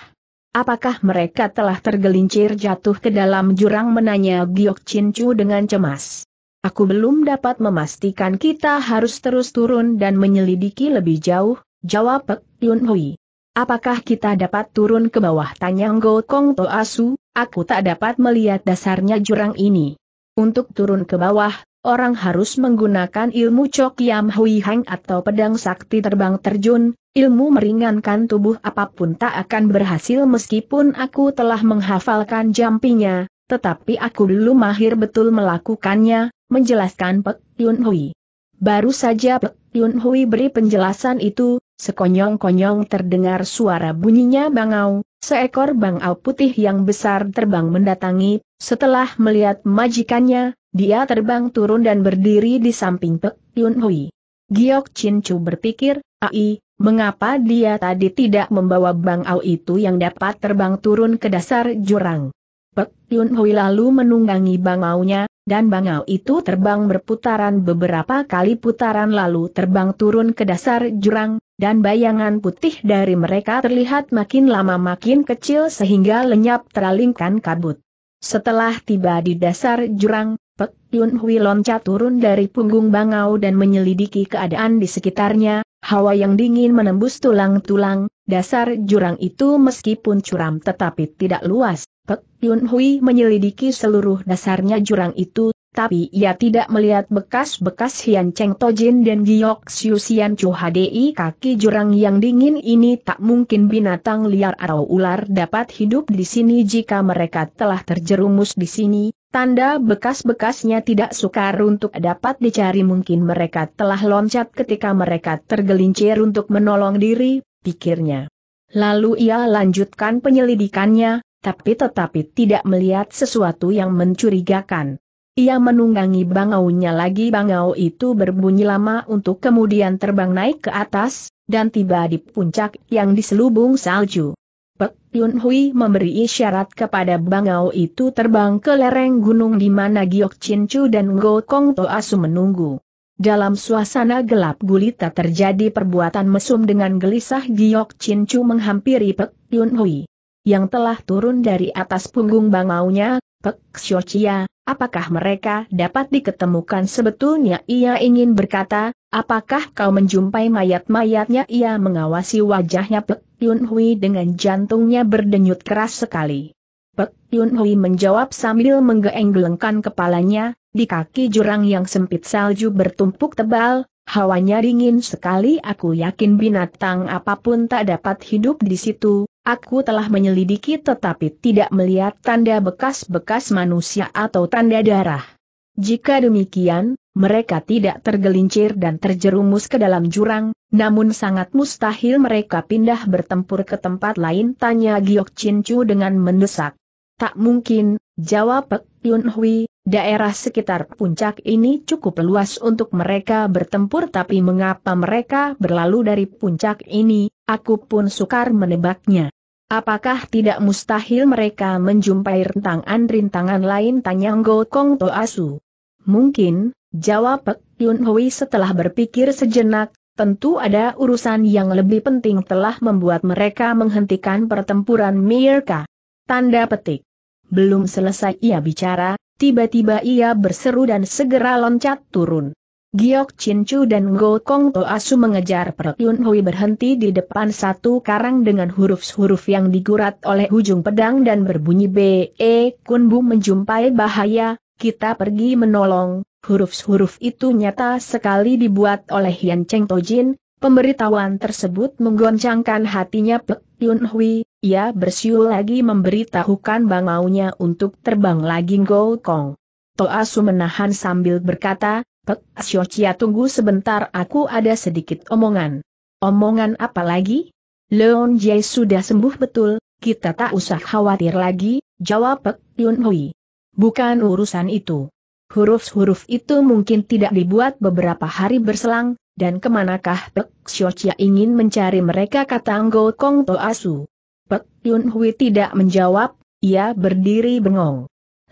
Apakah mereka telah tergelincir jatuh ke dalam jurang menanya Giok Chin Chu dengan cemas. Aku belum dapat memastikan kita harus terus turun dan menyelidiki lebih jauh, jawab Pek Yun Hui. Apakah kita dapat turun ke bawah tanya Go Kong Asu, aku tak dapat melihat dasarnya jurang ini. Untuk turun ke bawah, orang harus menggunakan ilmu Chok Yam Hui Hang atau pedang sakti terbang terjun, ilmu meringankan tubuh apapun tak akan berhasil meskipun aku telah menghafalkan jampinya, tetapi aku belum mahir betul melakukannya, menjelaskan Pek Yun Hui. Baru saja Pek Yun Hui beri penjelasan itu, sekonyong-konyong terdengar suara bunyinya bangau, seekor bangau putih yang besar terbang mendatangi, setelah melihat majikannya, dia terbang turun dan berdiri di samping Pek Yun Hui. Giok Chin Chu berpikir, Ai, Mengapa dia tadi tidak membawa bangau itu yang dapat terbang turun ke dasar jurang? Pek Yun Hui lalu menunggangi Bang nya, dan bangau itu terbang berputaran beberapa kali putaran lalu terbang turun ke dasar jurang, dan bayangan putih dari mereka terlihat makin lama makin kecil sehingga lenyap teralingkan kabut. Setelah tiba di dasar jurang, Pek Yun Hui loncat turun dari punggung Bangau dan menyelidiki keadaan di sekitarnya, Hawa yang dingin menembus tulang-tulang, dasar jurang itu meskipun curam tetapi tidak luas. Pek Yun Hui menyelidiki seluruh dasarnya jurang itu, tapi ia tidak melihat bekas-bekas Hian Cheng Tojin dan Giok Xiu Xian Chu HDI kaki jurang yang dingin ini tak mungkin binatang liar atau ular dapat hidup di sini jika mereka telah terjerumus di sini, Tanda bekas-bekasnya tidak sukar untuk dapat dicari mungkin mereka telah loncat ketika mereka tergelincir untuk menolong diri, pikirnya. Lalu ia lanjutkan penyelidikannya, tapi tetapi tidak melihat sesuatu yang mencurigakan. Ia menunggangi bangaunya lagi bangau itu berbunyi lama untuk kemudian terbang naik ke atas, dan tiba di puncak yang diselubung salju. Pek Yun Hui memberi isyarat kepada bangau itu terbang ke lereng gunung di mana Giok Chin Chu dan Go Kong asu menunggu. Dalam suasana gelap gulita terjadi perbuatan mesum dengan gelisah Giok Chin Chu menghampiri Pek Yun Hui. Yang telah turun dari atas punggung bangaunya, Pek Chia, apakah mereka dapat diketemukan sebetulnya ia ingin berkata, apakah kau menjumpai mayat-mayatnya ia mengawasi wajahnya Pek Yun Hui dengan jantungnya berdenyut keras sekali. Pek Yun Hui menjawab sambil menggeenggelengkan kepalanya, di kaki jurang yang sempit salju bertumpuk tebal, hawanya dingin sekali aku yakin binatang apapun tak dapat hidup di situ, aku telah menyelidiki tetapi tidak melihat tanda bekas-bekas manusia atau tanda darah. Jika demikian, mereka tidak tergelincir dan terjerumus ke dalam jurang, namun sangat mustahil mereka pindah bertempur ke tempat lain tanya Giok Chin dengan mendesak. Tak mungkin, jawab Pek Yun Hui, daerah sekitar puncak ini cukup luas untuk mereka bertempur tapi mengapa mereka berlalu dari puncak ini, aku pun sukar menebaknya. Apakah tidak mustahil mereka menjumpai rentangan-rentangan lain tanya Ngo Kong Toasu? Mungkin, Jawab Pek Yun Hui setelah berpikir sejenak, tentu ada urusan yang lebih penting telah membuat mereka menghentikan pertempuran Mirka. Tanda petik. Belum selesai ia bicara, tiba-tiba ia berseru dan segera loncat turun. Giok Chin Chu dan Go Kong To Asu mengejar Pek Yun Hui berhenti di depan satu karang dengan huruf-huruf yang digurat oleh ujung pedang dan berbunyi B.E. E, Kun Bu menjumpai bahaya, kita pergi menolong, huruf-huruf itu nyata sekali dibuat oleh Yan Cheng Tojin, pemberitahuan tersebut menggoncangkan hatinya Pek Yun Hui, ia bersiul lagi memberitahukan bang maunya untuk terbang lagi Go Kong. Asu menahan sambil berkata, Pek Chia tunggu sebentar aku ada sedikit omongan. Omongan apa lagi? Leon Jai sudah sembuh betul, kita tak usah khawatir lagi, jawab Pek Yun Hui. Bukan urusan itu. Huruf-huruf itu mungkin tidak dibuat beberapa hari berselang, dan kemanakah Pek Xiochia ingin mencari mereka kata Anggo Kong Toasu. Pek Yun Hui tidak menjawab, ia berdiri bengong.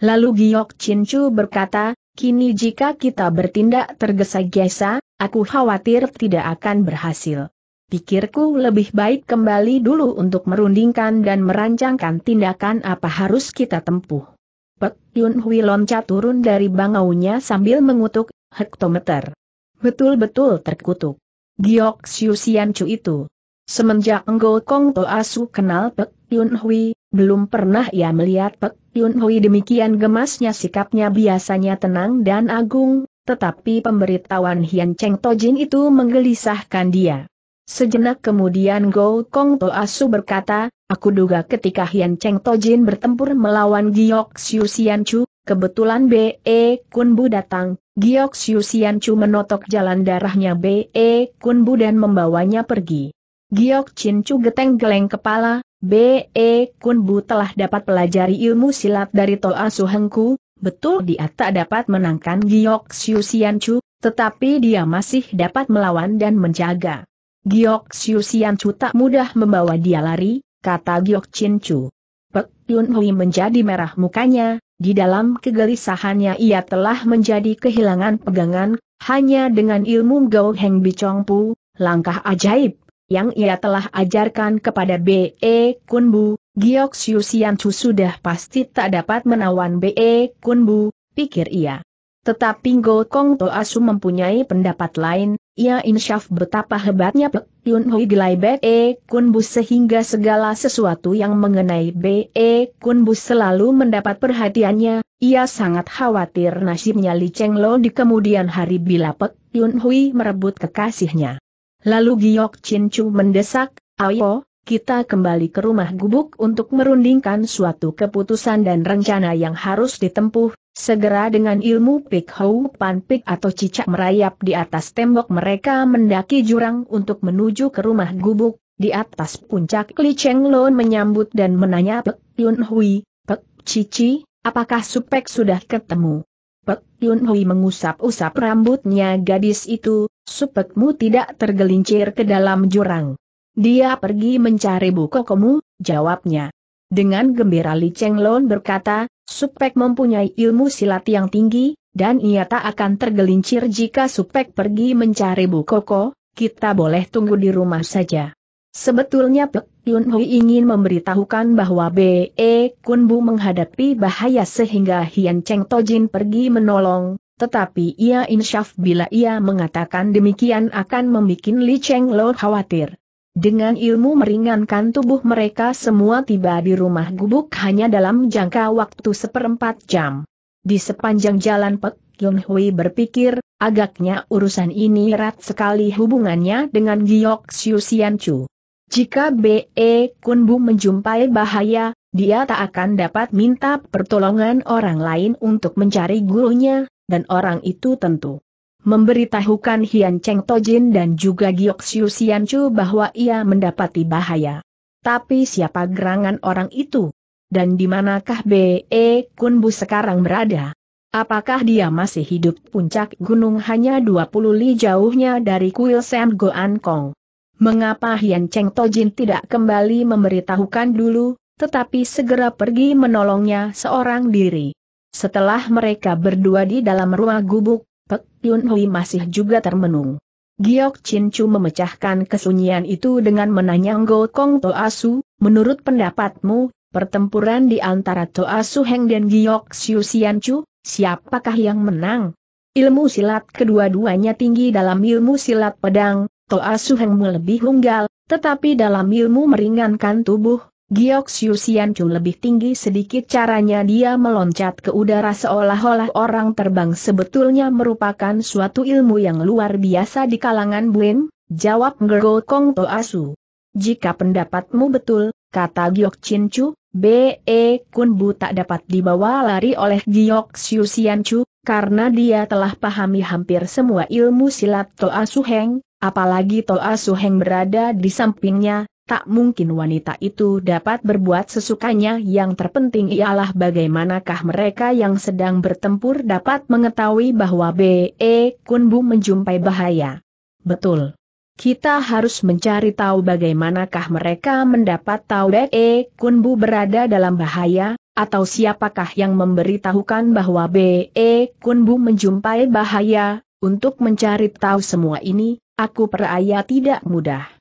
Lalu Giok Chin Chu berkata, kini jika kita bertindak tergesa-gesa, aku khawatir tidak akan berhasil. Pikirku lebih baik kembali dulu untuk merundingkan dan merancangkan tindakan apa harus kita tempuh. Pek Yun Hui loncat turun dari bangaunya sambil mengutuk, hektometer. Betul-betul terkutuk. Giok Xiu Xian Chu itu. Semenjak Enggol Kong To Asu kenal Pek Yun Hui, belum pernah ia melihat Pek Yun Hui demikian gemasnya sikapnya biasanya tenang dan agung, tetapi pemberitahuan Hian Cheng Jin itu menggelisahkan dia. Sejenak kemudian Go Kong asu berkata, Aku duga ketika Hian Cheng Tojin bertempur melawan Giok Xiu Xian Chu, kebetulan B.E. Kun Bu datang, Giok Xiu Xian Chu menotok jalan darahnya B.E. Kun Bu dan membawanya pergi. Giok Chin Chu geteng-geleng kepala, B.E. Kun Bu telah dapat pelajari ilmu silat dari Toa Su Hengku, betul dia tak dapat menangkan Giok Xiu Xian Chu, tetapi dia masih dapat melawan dan menjaga. Giok Xiu Xian Chu tak mudah membawa dia lari, kata Giok Chin Chu. Pek Yun Hui menjadi merah mukanya, di dalam kegelisahannya ia telah menjadi kehilangan pegangan, hanya dengan ilmu Gao Heng Pu, langkah ajaib, yang ia telah ajarkan kepada B.E. Kun Bu, Giok Siu Sian Chu sudah pasti tak dapat menawan B.E. Kun Bu, pikir ia. Tetapi Go Kong Toasu mempunyai pendapat lain, ia insyaf betapa hebatnya Pek Yun Hui gelai B.E. E Kun sehingga segala sesuatu yang mengenai B.E. E Kun selalu mendapat perhatiannya, ia sangat khawatir nasibnya Li Cheng Lo di kemudian hari bila Pek Yun Hui merebut kekasihnya. Lalu Giok Chin Chu mendesak, Ayo, kita kembali ke rumah gubuk untuk merundingkan suatu keputusan dan rencana yang harus ditempuh, segera dengan ilmu Pik Hou Pan Pik atau cicak merayap di atas tembok mereka mendaki jurang untuk menuju ke rumah gubuk, di atas puncak Li Cheng Lon menyambut dan menanya Pek Yun Hui, Pek Cici, apakah Supek sudah ketemu? Pek Yun Hui mengusap-usap rambutnya gadis itu, supekmu tidak tergelincir ke dalam jurang. Dia pergi mencari Bu Kokomu, jawabnya. Dengan gembira Li Cheng Lon berkata, Supek mempunyai ilmu silat yang tinggi, dan ia tak akan tergelincir jika Supek pergi mencari Bu Koko, kita boleh tunggu di rumah saja. Sebetulnya Pek Yun Hui ingin memberitahukan bahwa B.E. Kun Bu menghadapi bahaya sehingga Hian Cheng Tojin pergi menolong, tetapi ia insyaf bila ia mengatakan demikian akan membuat Li Cheng Lon khawatir. Dengan ilmu meringankan tubuh mereka semua tiba di rumah gubuk hanya dalam jangka waktu seperempat jam. Di sepanjang jalan Pek Yun Hui berpikir, agaknya urusan ini erat sekali hubungannya dengan Giok Xiu Xian Chu. Jika B.E. Kun Bu menjumpai bahaya, dia tak akan dapat minta pertolongan orang lain untuk mencari gurunya, dan orang itu tentu memberitahukan Hian Cheng Tojin dan juga Giok Siu Sian Chu bahwa ia mendapati bahaya. Tapi siapa gerangan orang itu? Dan di manakah B.E. Kunbu sekarang berada? Apakah dia masih hidup puncak gunung hanya 20 li jauhnya dari kuil Sam Goan Kong? Mengapa Hian Cheng Tojin tidak kembali memberitahukan dulu, tetapi segera pergi menolongnya seorang diri? Setelah mereka berdua di dalam ruang gubuk, Pek Yun Hui masih juga termenung. Giok Chin Chu memecahkan kesunyian itu dengan menanyang Go Kong Toasu, menurut pendapatmu, pertempuran di antara Toasu Heng dan Giok Xiu Xian Chu, siapakah yang menang? Ilmu silat kedua-duanya tinggi dalam ilmu silat pedang, Toasu Heng lebih unggal, tetapi dalam ilmu meringankan tubuh, Giok Xiu lebih tinggi sedikit caranya dia meloncat ke udara seolah-olah orang terbang sebetulnya merupakan suatu ilmu yang luar biasa di kalangan Buin, jawab Gergo Kong Toasu. Jika pendapatmu betul, kata Giok Chin Chu, B.E. Kun Bu tak dapat dibawa lari oleh Giok Xiu Chu, karena dia telah pahami hampir semua ilmu silat To Asu Heng, apalagi To Asu Heng berada di sampingnya, tak mungkin wanita itu dapat berbuat sesukanya yang terpenting ialah bagaimanakah mereka yang sedang bertempur dapat mengetahui bahwa B.E. Kunbu menjumpai bahaya. Betul. Kita harus mencari tahu bagaimanakah mereka mendapat tahu B.E. Kunbu berada dalam bahaya, atau siapakah yang memberitahukan bahwa B.E. Kunbu menjumpai bahaya, untuk mencari tahu semua ini, aku peraya tidak mudah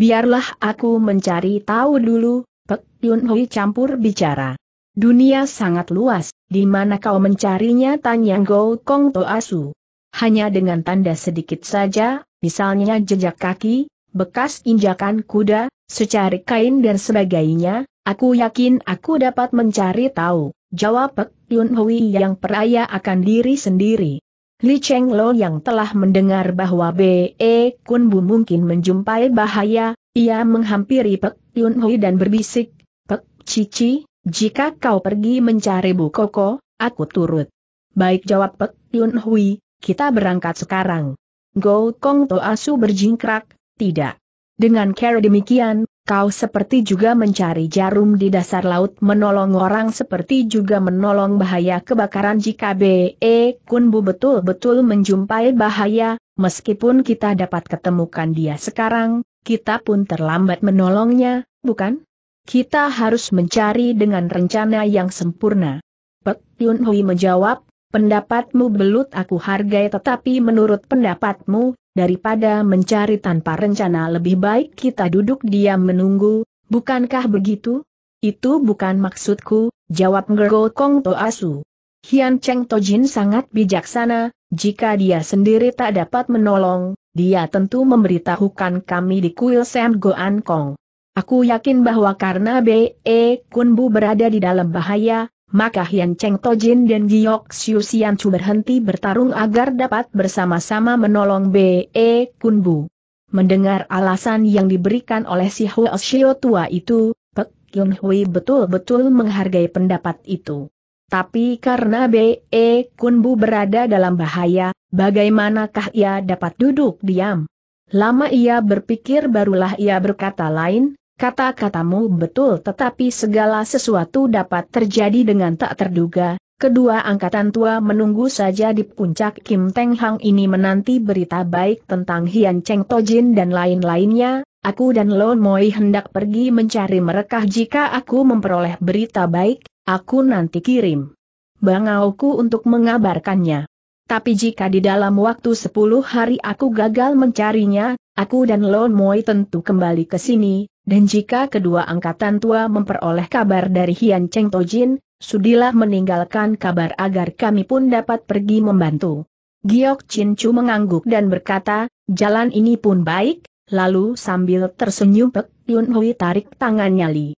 biarlah aku mencari tahu dulu, Pek Yun Hui campur bicara. Dunia sangat luas, di mana kau mencarinya tanya Go Kong To Asu. Hanya dengan tanda sedikit saja, misalnya jejak kaki, bekas injakan kuda, secari kain dan sebagainya, aku yakin aku dapat mencari tahu, jawab Pek Yun Hui yang peraya akan diri sendiri. Li Cheng Lo yang telah mendengar bahwa B.E. Kun Bu mungkin menjumpai bahaya, ia menghampiri Pek Yun Hui dan berbisik, Pek Cici, jika kau pergi mencari Bu Koko, aku turut. Baik jawab Pek Yun Hui, kita berangkat sekarang. Go Kong To asu berjingkrak, tidak. Dengan cara demikian, Kau seperti juga mencari jarum di dasar laut menolong orang seperti juga menolong bahaya kebakaran jika B.E. Kunbu betul-betul menjumpai bahaya, meskipun kita dapat ketemukan dia sekarang, kita pun terlambat menolongnya, bukan? Kita harus mencari dengan rencana yang sempurna. Pek Yun Hui menjawab, Pendapatmu belut aku hargai tetapi menurut pendapatmu, daripada mencari tanpa rencana lebih baik kita duduk diam menunggu, bukankah begitu? Itu bukan maksudku, jawab Ngergo Kong To Asu. Hian Cheng To Jin sangat bijaksana, jika dia sendiri tak dapat menolong, dia tentu memberitahukan kami di kuil Sam Goan Kong. Aku yakin bahwa karena B.E. Kunbu berada di dalam bahaya, maka Hian Cheng Tojin dan Giok Xiu Xian Chu berhenti bertarung agar dapat bersama-sama menolong B.E. Kun Bu. Mendengar alasan yang diberikan oleh si Huo Xiu tua itu, Pek Yun Hui betul-betul menghargai pendapat itu. Tapi karena B.E. Kun Bu berada dalam bahaya, bagaimanakah ia dapat duduk diam? Lama ia berpikir barulah ia berkata lain, Kata-katamu betul tetapi segala sesuatu dapat terjadi dengan tak terduga, kedua angkatan tua menunggu saja di puncak Kim Teng Hang ini menanti berita baik tentang Hian Cheng Tojin dan lain-lainnya, aku dan Lon Moi hendak pergi mencari mereka jika aku memperoleh berita baik, aku nanti kirim. Bangauku untuk mengabarkannya. Tapi jika di dalam waktu 10 hari aku gagal mencarinya, aku dan Lon Moi tentu kembali ke sini, dan jika kedua angkatan tua memperoleh kabar dari Hian Cheng Tojin, sudilah meninggalkan kabar agar kami pun dapat pergi membantu. Giok Chin Chu mengangguk dan berkata, jalan ini pun baik, lalu sambil tersenyum Pek Yun Hui tarik tangannya Li.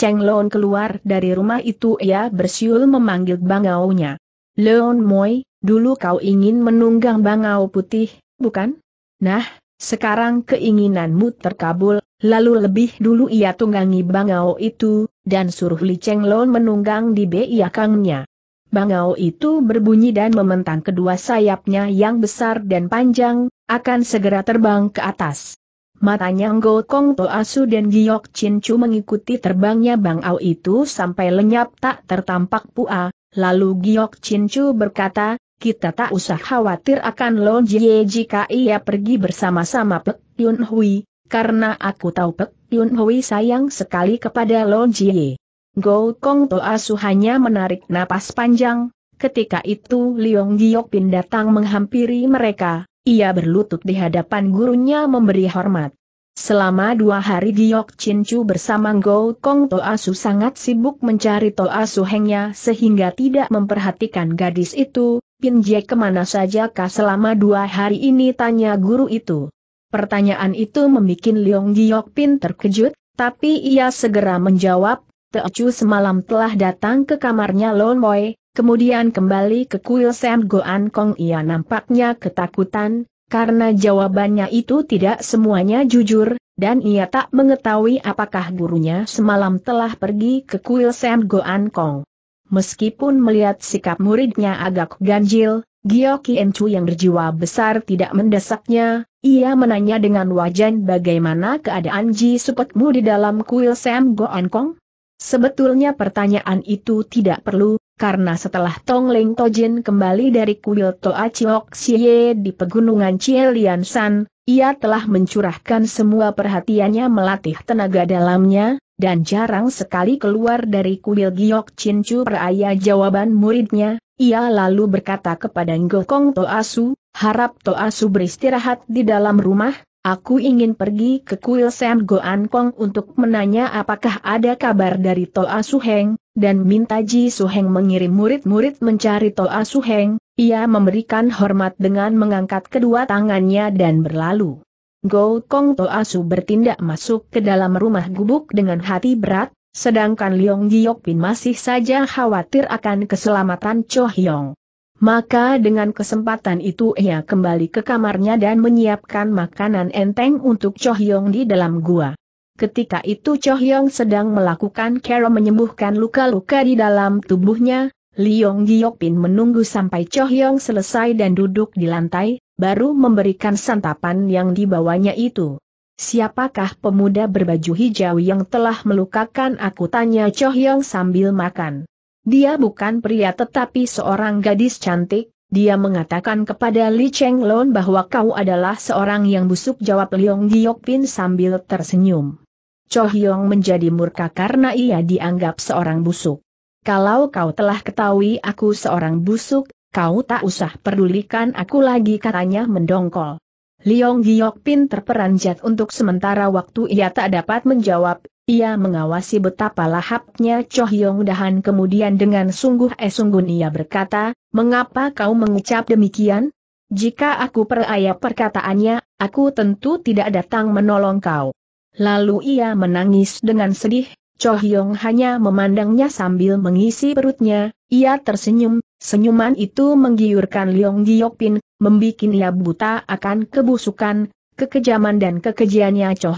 Cheng Lon keluar dari rumah itu ia bersiul memanggil bangaunya. Leon Moi, Dulu kau ingin menunggang bangau putih, bukan? Nah, sekarang keinginanmu terkabul, lalu lebih dulu ia tunggangi bangau itu, dan suruh Li Cheng Lon menunggang di beiakangnya. Bangau itu berbunyi dan mementang kedua sayapnya yang besar dan panjang, akan segera terbang ke atas. Matanya Ngo Kong Toasu dan Giok Chin Chu mengikuti terbangnya Bangau itu sampai lenyap tak tertampak pua, lalu Giok Chin Chu berkata, kita tak usah khawatir akan Long Jie jika ia pergi bersama-sama Pek Yun Hui, karena aku tahu Pek Yun Hui sayang sekali kepada Long Jie. Go Kong Toa Su hanya menarik napas panjang, ketika itu Liong Giokpin datang menghampiri mereka, ia berlutut di hadapan gurunya memberi hormat. Selama dua hari Giok Chin Chu bersama Go Kong Toa Su sangat sibuk mencari Toa Su Hengnya sehingga tidak memperhatikan gadis itu, Pin Pinjek kemana saja sajakah selama dua hari ini tanya guru itu. Pertanyaan itu membuat Leong Giok Pin terkejut, tapi ia segera menjawab, Teocu semalam telah datang ke kamarnya Lon Moi, kemudian kembali ke kuil Sam Goan Kong ia nampaknya ketakutan, karena jawabannya itu tidak semuanya jujur, dan ia tak mengetahui apakah gurunya semalam telah pergi ke kuil Sam Goan Kong meskipun melihat sikap muridnya agak ganjil, Gyo Kien Chu yang berjiwa besar tidak mendesaknya, ia menanya dengan wajan bagaimana keadaan Ji Supetmu di dalam kuil Sam Goan Kong? Sebetulnya pertanyaan itu tidak perlu, karena setelah Tong Leng Tojin kembali dari kuil Toa Chiok Xie di pegunungan Chielian San, ia telah mencurahkan semua perhatiannya melatih tenaga dalamnya, dan jarang sekali keluar dari kuil Giok Chin Chu peraya jawaban muridnya, ia lalu berkata kepada Ngokong Toasu, harap Toasu beristirahat di dalam rumah, Aku ingin pergi ke kuil Sam Goan Kong untuk menanya apakah ada kabar dari Toa Suheng, dan minta Ji Suheng mengirim murid-murid mencari Toa Suheng, ia memberikan hormat dengan mengangkat kedua tangannya dan berlalu. Go Kong Toa Su bertindak masuk ke dalam rumah gubuk dengan hati berat, sedangkan Leong Giok Pin masih saja khawatir akan keselamatan Cho Hyong. Maka dengan kesempatan itu ia kembali ke kamarnya dan menyiapkan makanan enteng untuk Cho Hyong di dalam gua. Ketika itu Cho Hyong sedang melakukan cara menyembuhkan luka-luka di dalam tubuhnya, Liong Giokpin menunggu sampai Cho Hyong selesai dan duduk di lantai, baru memberikan santapan yang dibawanya itu. Siapakah pemuda berbaju hijau yang telah melukakan aku tanya Cho Hyong sambil makan. Dia bukan pria tetapi seorang gadis cantik, dia mengatakan kepada Li Cheng Lon bahwa kau adalah seorang yang busuk jawab Leong Giok Pin sambil tersenyum. Cho Hyong menjadi murka karena ia dianggap seorang busuk. Kalau kau telah ketahui aku seorang busuk, kau tak usah pedulikan aku lagi katanya mendongkol. Leong Giok Pin terperanjat untuk sementara waktu ia tak dapat menjawab, ia mengawasi betapa lahapnya Choh Yong Dahan kemudian dengan sungguh esunggun ia berkata, mengapa kau mengucap demikian? Jika aku peraya perkataannya, aku tentu tidak datang menolong kau. Lalu ia menangis dengan sedih, Choh Yong hanya memandangnya sambil mengisi perutnya, ia tersenyum, senyuman itu menggiurkan Leong Pin, membuat ia buta akan kebusukan, kekejaman dan kekejiannya Cho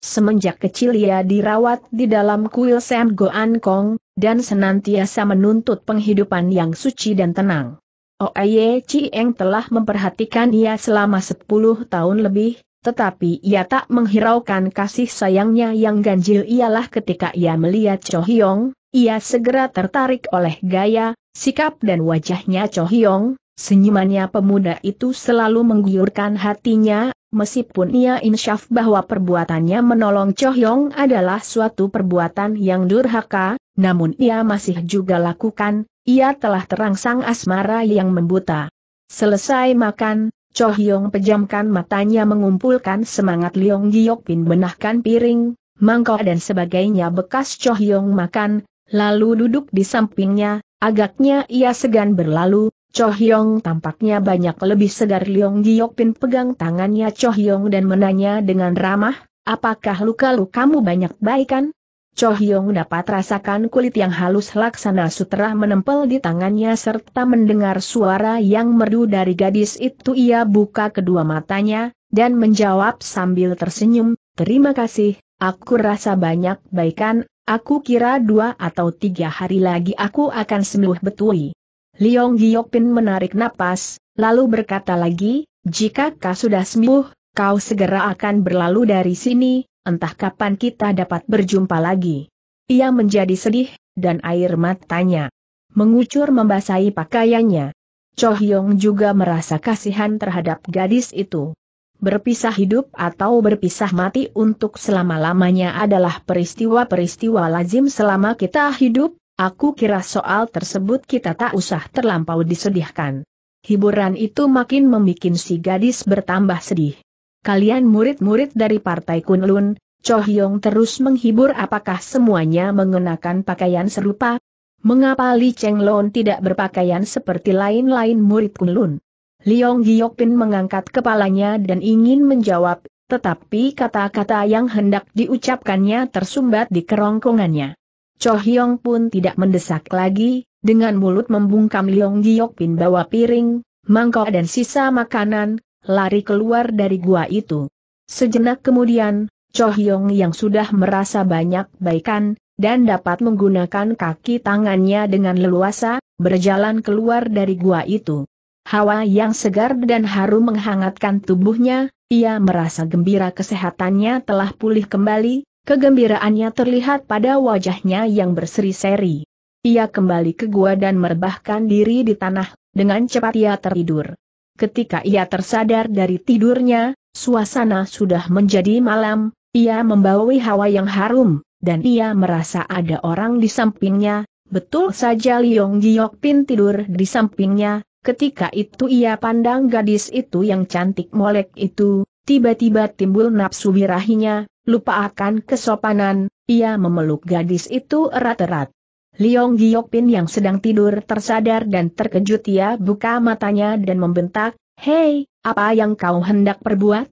Semenjak kecil ia dirawat di dalam kuil Sam Goan Kong, dan senantiasa menuntut penghidupan yang suci dan tenang. Oye oh, Chieng telah memperhatikan ia selama 10 tahun lebih, tetapi ia tak menghiraukan kasih sayangnya yang ganjil ialah ketika ia melihat Cho Hyong, ia segera tertarik oleh gaya, sikap dan wajahnya Cho Hyong, senyumannya pemuda itu selalu menggiurkan hatinya, meskipun ia insyaf bahwa perbuatannya menolong Chohyong adalah suatu perbuatan yang durhaka, namun ia masih juga lakukan, ia telah terangsang asmara yang membuta. Selesai makan, Chohyong pejamkan matanya mengumpulkan semangat Leong Giokpin benahkan piring, mangkok dan sebagainya bekas Chohyong makan, lalu duduk di sampingnya, agaknya ia segan berlalu, Cho Hyong tampaknya banyak lebih segar Leong Giokpin pegang tangannya Cho Hyong dan menanya dengan ramah, apakah luka luka kamu banyak baikan? Cho Hyong dapat rasakan kulit yang halus laksana sutera menempel di tangannya serta mendengar suara yang merdu dari gadis itu ia buka kedua matanya, dan menjawab sambil tersenyum, terima kasih, aku rasa banyak baikan, aku kira dua atau tiga hari lagi aku akan sembuh betul. Liong Giokpin menarik napas, lalu berkata lagi, jika kau sudah sembuh, kau segera akan berlalu dari sini, entah kapan kita dapat berjumpa lagi. Ia menjadi sedih, dan air matanya mengucur membasahi pakaiannya. Cho Hyong juga merasa kasihan terhadap gadis itu. Berpisah hidup atau berpisah mati untuk selama-lamanya adalah peristiwa-peristiwa lazim selama kita hidup, Aku kira soal tersebut kita tak usah terlampau disedihkan. Hiburan itu makin membuat si gadis bertambah sedih. Kalian murid-murid dari Partai Kunlun, Cho Hyong terus menghibur apakah semuanya mengenakan pakaian serupa? Mengapa Li Cheng Lon tidak berpakaian seperti lain-lain murid Kunlun? Liong Giokpin mengangkat kepalanya dan ingin menjawab, tetapi kata-kata yang hendak diucapkannya tersumbat di kerongkongannya. Cho Hyong pun tidak mendesak lagi, dengan mulut membungkam Leong Giok Pin bawa piring, mangkok dan sisa makanan, lari keluar dari gua itu. Sejenak kemudian, Cho Hyong yang sudah merasa banyak baikan, dan dapat menggunakan kaki tangannya dengan leluasa, berjalan keluar dari gua itu. Hawa yang segar dan harum menghangatkan tubuhnya, ia merasa gembira kesehatannya telah pulih kembali, Kegembiraannya terlihat pada wajahnya yang berseri-seri. Ia kembali ke gua dan merebahkan diri di tanah, dengan cepat ia tertidur. Ketika ia tersadar dari tidurnya, suasana sudah menjadi malam, ia membawai hawa yang harum, dan ia merasa ada orang di sampingnya, betul saja Liong Giok Pin tidur di sampingnya, ketika itu ia pandang gadis itu yang cantik molek itu, tiba-tiba timbul nafsu birahinya, lupa akan kesopanan, ia memeluk gadis itu erat-erat. Liong Giokpin yang sedang tidur tersadar dan terkejut ia buka matanya dan membentak, Hei, apa yang kau hendak perbuat?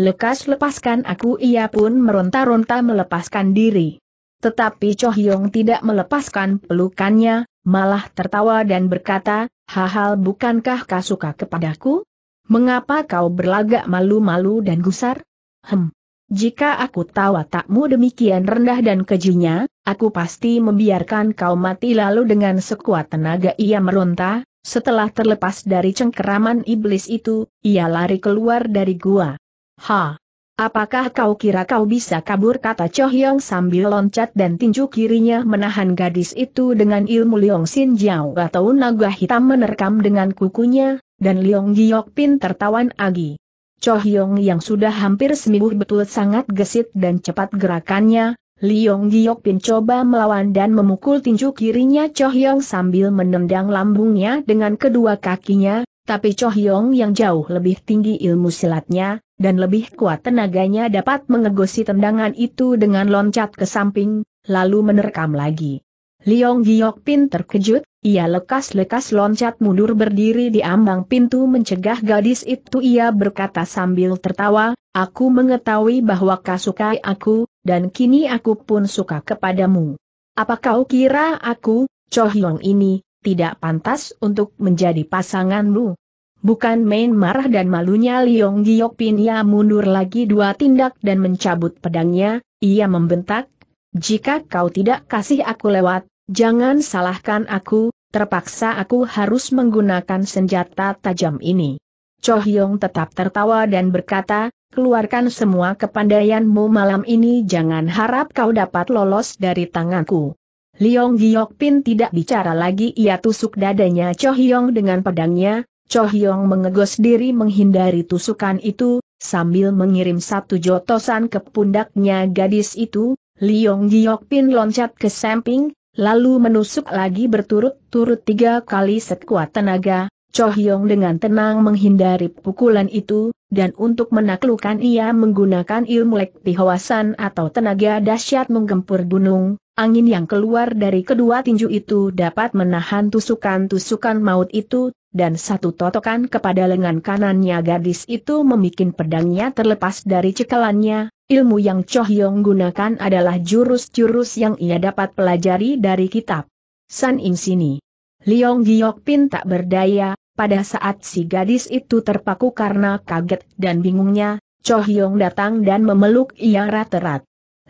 Lekas lepaskan aku ia pun meronta-ronta melepaskan diri. Tetapi Cho Hyong tidak melepaskan pelukannya, malah tertawa dan berkata, Hahal bukankah kau suka kepadaku? Mengapa kau berlagak malu-malu dan gusar? Hem, jika aku tahu takmu demikian rendah dan kejinya, aku pasti membiarkan kau mati lalu dengan sekuat tenaga ia meronta, setelah terlepas dari cengkeraman iblis itu, ia lari keluar dari gua. Ha! Apakah kau kira kau bisa kabur kata Choh Yong sambil loncat dan tinju kirinya menahan gadis itu dengan ilmu Liong Sin Jiao atau naga hitam menerkam dengan kukunya, dan Liong Giok Pin tertawan agi. Cho Hyong yang sudah hampir seminggu betul sangat gesit dan cepat gerakannya, Liong Giok Pin coba melawan dan memukul tinju kirinya Cho Hyong sambil menendang lambungnya dengan kedua kakinya, tapi Cho Hyong yang jauh lebih tinggi ilmu silatnya, dan lebih kuat tenaganya dapat mengegosi tendangan itu dengan loncat ke samping, lalu menerkam lagi. Liong Giok Pin terkejut, ia lekas-lekas loncat mundur berdiri di ambang pintu mencegah gadis itu ia berkata sambil tertawa, aku mengetahui bahwa kau suka aku, dan kini aku pun suka kepadamu. Apa kau kira aku, Cho Hyong ini, tidak pantas untuk menjadi pasanganmu? Bukan main marah dan malunya Liong Pin. ia mundur lagi dua tindak dan mencabut pedangnya, ia membentak, jika kau tidak kasih aku lewat, Jangan salahkan aku, terpaksa aku harus menggunakan senjata tajam ini. Cho Hyong tetap tertawa dan berkata, keluarkan semua kepandaianmu malam ini jangan harap kau dapat lolos dari tanganku. Liong Giok Pin tidak bicara lagi ia tusuk dadanya Cho Hyong dengan pedangnya, Cho Hyong mengegos diri menghindari tusukan itu, sambil mengirim satu jotosan ke pundaknya gadis itu, Liong Giok Pin loncat ke samping, lalu menusuk lagi berturut-turut tiga kali sekuat tenaga, Cho Hyong dengan tenang menghindari pukulan itu, dan untuk menaklukkan ia menggunakan ilmu lek atau tenaga dahsyat menggempur gunung, angin yang keluar dari kedua tinju itu dapat menahan tusukan-tusukan maut itu, dan satu totokan kepada lengan kanannya gadis itu membuat pedangnya terlepas dari cekalannya, ilmu yang Choh Yong gunakan adalah jurus-jurus yang ia dapat pelajari dari kitab. San Im Sini. Liong Giok Pin tak berdaya, pada saat si gadis itu terpaku karena kaget dan bingungnya, Choh Yong datang dan memeluk ia rat rat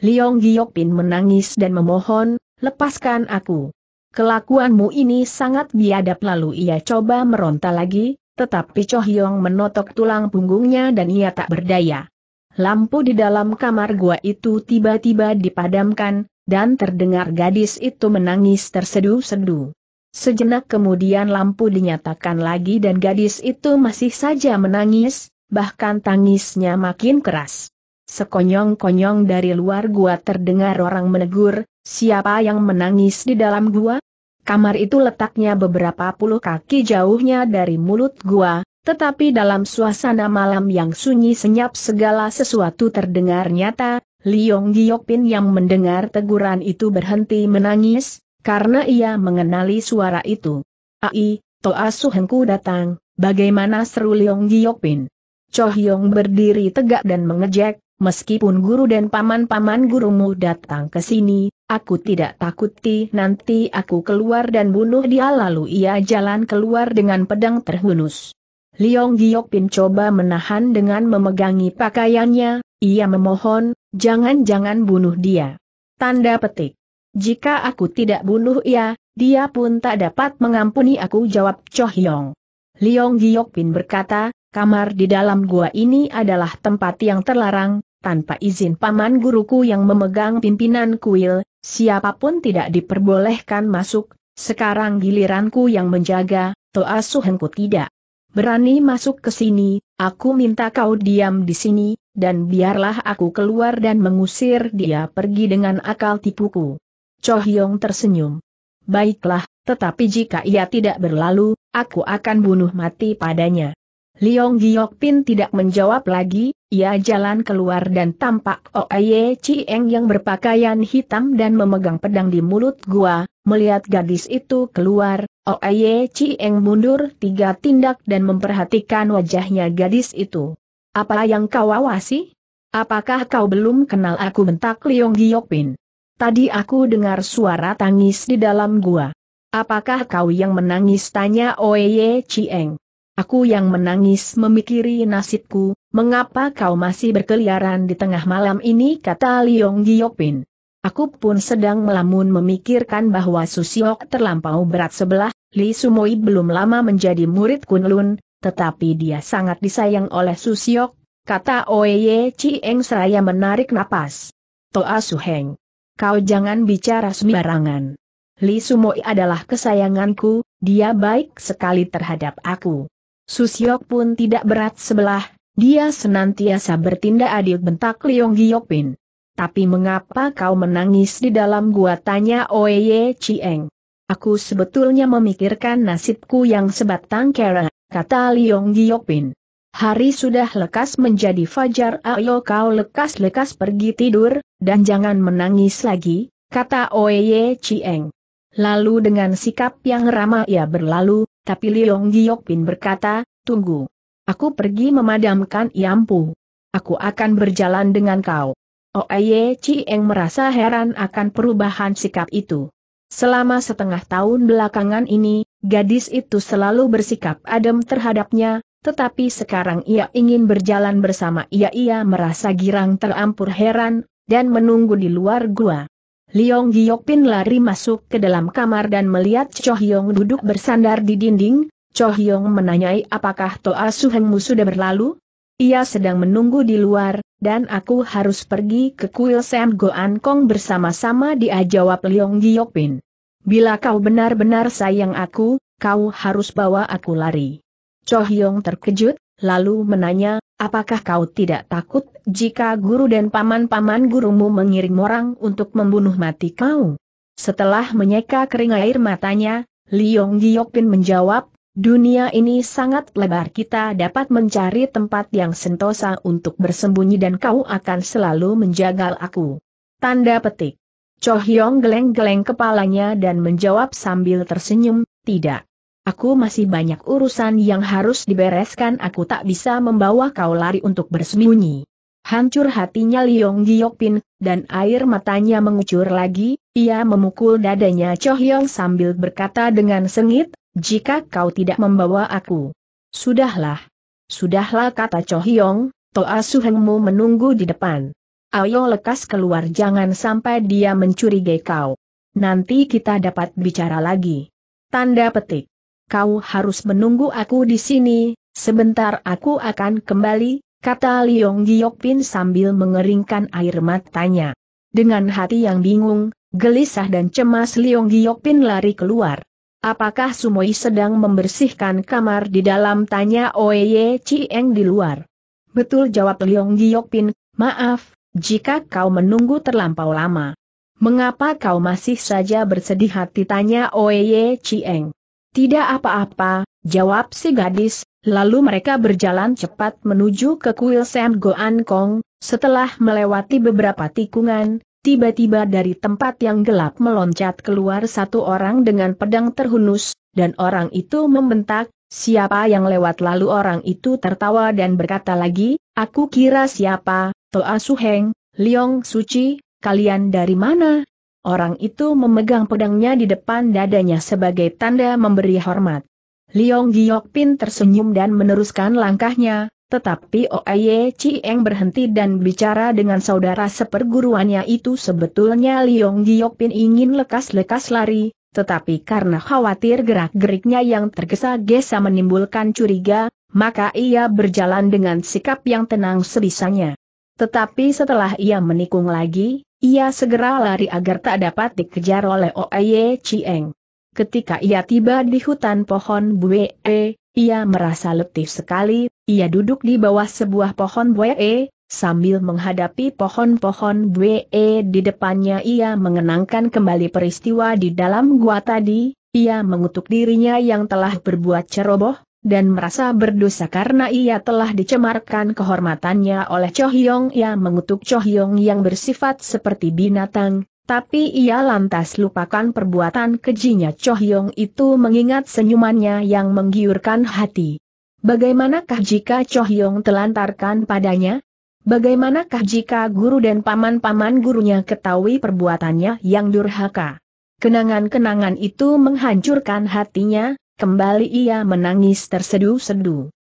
Liong Giok Pin menangis dan memohon, lepaskan aku. Kelakuanmu ini sangat biadab lalu ia coba meronta lagi, tetapi Cho Hyong menotok tulang punggungnya dan ia tak berdaya. Lampu di dalam kamar gua itu tiba-tiba dipadamkan, dan terdengar gadis itu menangis tersedu-sedu. Sejenak kemudian lampu dinyatakan lagi dan gadis itu masih saja menangis, bahkan tangisnya makin keras. Sekonyong-konyong dari luar gua terdengar orang menegur, Siapa yang menangis di dalam gua? Kamar itu letaknya beberapa puluh kaki jauhnya dari mulut gua, tetapi dalam suasana malam yang sunyi senyap segala sesuatu terdengar nyata, Liong Giokpin yang mendengar teguran itu berhenti menangis, karena ia mengenali suara itu. Ai, Toa Suhengku datang, bagaimana seru Liong Giokpin? Cho Hyong berdiri tegak dan mengejek, meskipun guru dan paman-paman gurumu datang ke sini, aku tidak takuti nanti aku keluar dan bunuh dia lalu ia jalan keluar dengan pedang terhunus. Liong Giokpin coba menahan dengan memegangi pakaiannya, ia memohon, jangan-jangan bunuh dia. Tanda petik. Jika aku tidak bunuh ia, dia pun tak dapat mengampuni aku jawab Cho Hyong. Liong Giokpin berkata, kamar di dalam gua ini adalah tempat yang terlarang, tanpa izin paman guruku yang memegang pimpinan kuil, siapapun tidak diperbolehkan masuk, sekarang giliranku yang menjaga, Toa Suhengku tidak. Berani masuk ke sini, aku minta kau diam di sini, dan biarlah aku keluar dan mengusir dia pergi dengan akal tipuku. Chohyong tersenyum. Baiklah, tetapi jika ia tidak berlalu, aku akan bunuh mati padanya. Liong Giok tidak menjawab lagi, ia jalan keluar dan tampak Oye Cieng yang berpakaian hitam dan memegang pedang di mulut gua, melihat gadis itu keluar, Oye Cieng mundur tiga tindak dan memperhatikan wajahnya gadis itu. Apa yang kau awasi? Apakah kau belum kenal aku bentak Liong Giokpin? Tadi aku dengar suara tangis di dalam gua. Apakah kau yang menangis tanya Oye Cieng? Aku yang menangis memikiri nasibku, Mengapa kau masih berkeliaran di tengah malam ini kata Liong Giopin. Aku pun sedang melamun memikirkan bahwa Susiok terlampau berat sebelah, Li Sumoi belum lama menjadi murid Kunlun, tetapi dia sangat disayang oleh Susiok, kata Oye Cieng seraya menarik napas. Toa Suheng. Kau jangan bicara sembarangan. Li Sumoi adalah kesayanganku, dia baik sekali terhadap aku. Susiok pun tidak berat sebelah, dia senantiasa bertindak adil bentak Liong Giopin. Tapi mengapa kau menangis di dalam gua tanya Oye Chieng. Aku sebetulnya memikirkan nasibku yang sebatang kera, kata Liong Giopin. Hari sudah lekas menjadi fajar ayo kau lekas-lekas pergi tidur, dan jangan menangis lagi, kata Oye Chieng. Lalu dengan sikap yang ramah ia berlalu, tapi Liong Giopin berkata, tunggu. Aku pergi memadamkan Iampu. Aku akan berjalan dengan kau. Oeye Cieng merasa heran akan perubahan sikap itu. Selama setengah tahun belakangan ini, gadis itu selalu bersikap adem terhadapnya, tetapi sekarang ia ingin berjalan bersama ia ia merasa girang terampur heran, dan menunggu di luar gua. Liong Giokpin lari masuk ke dalam kamar dan melihat Cho Hyong duduk bersandar di dinding, Cho Hyong menanyai apakah Toa Suhengmu sudah berlalu? Ia sedang menunggu di luar, dan aku harus pergi ke kuil Sam Goan Kong bersama-sama dia jawab Leong Giyokpin. Bila kau benar-benar sayang aku, kau harus bawa aku lari. Cho Hyong terkejut, lalu menanya, apakah kau tidak takut jika guru dan paman-paman gurumu mengirim orang untuk membunuh mati kau? Setelah menyeka kering air matanya, Leong Giyokpin menjawab, Dunia ini sangat lebar kita dapat mencari tempat yang sentosa untuk bersembunyi dan kau akan selalu menjagal aku. Tanda petik. Cho Hyong geleng-geleng kepalanya dan menjawab sambil tersenyum, tidak. Aku masih banyak urusan yang harus dibereskan aku tak bisa membawa kau lari untuk bersembunyi. Hancur hatinya Liong Giokpin, dan air matanya mengucur lagi, ia memukul dadanya Cho Hyong sambil berkata dengan sengit, jika kau tidak membawa aku. Sudahlah. Sudahlah kata Chohyong, Toa Suhengmu menunggu di depan. Ayo lekas keluar jangan sampai dia mencurigai kau. Nanti kita dapat bicara lagi. Tanda petik. Kau harus menunggu aku di sini, sebentar aku akan kembali, kata Liong Giokpin sambil mengeringkan air matanya. Dengan hati yang bingung, gelisah dan cemas Liong Giokpin lari keluar. Apakah Sumoi sedang membersihkan kamar di dalam tanya Oye Cieng di luar? Betul jawab Leong Giokpin, maaf, jika kau menunggu terlampau lama. Mengapa kau masih saja bersedih hati tanya Oye Cieng? Tidak apa-apa, jawab si gadis, lalu mereka berjalan cepat menuju ke kuil Sam Goan Kong, setelah melewati beberapa tikungan, Tiba-tiba dari tempat yang gelap meloncat keluar satu orang dengan pedang terhunus, dan orang itu membentak, siapa yang lewat lalu orang itu tertawa dan berkata lagi, aku kira siapa, Toa Suheng, Liong Suci, kalian dari mana? Orang itu memegang pedangnya di depan dadanya sebagai tanda memberi hormat. Liong Giok Pin tersenyum dan meneruskan langkahnya, tetapi Oye Chieng berhenti dan bicara dengan saudara seperguruannya itu sebetulnya Liong Giokpin ingin lekas-lekas lari, tetapi karena khawatir gerak-geriknya yang tergesa-gesa menimbulkan curiga, maka ia berjalan dengan sikap yang tenang sebisanya. Tetapi setelah ia menikung lagi, ia segera lari agar tak dapat dikejar oleh Oye Chieng. Ketika ia tiba di hutan pohon Bue, ia merasa letih sekali, ia duduk di bawah sebuah pohon buee, sambil menghadapi pohon-pohon buee di depannya ia mengenangkan kembali peristiwa di dalam gua tadi, ia mengutuk dirinya yang telah berbuat ceroboh, dan merasa berdosa karena ia telah dicemarkan kehormatannya oleh Cho Hyong. Ia mengutuk Cho Hyong yang bersifat seperti binatang, tapi ia lantas lupakan perbuatan kejinya Cho Hyong itu mengingat senyumannya yang menggiurkan hati. Bagaimanakah jika Chohyong telantarkan padanya? Bagaimanakah jika guru dan paman-paman gurunya ketahui perbuatannya yang durhaka? Kenangan-kenangan itu menghancurkan hatinya, kembali ia menangis terseduh-seduh.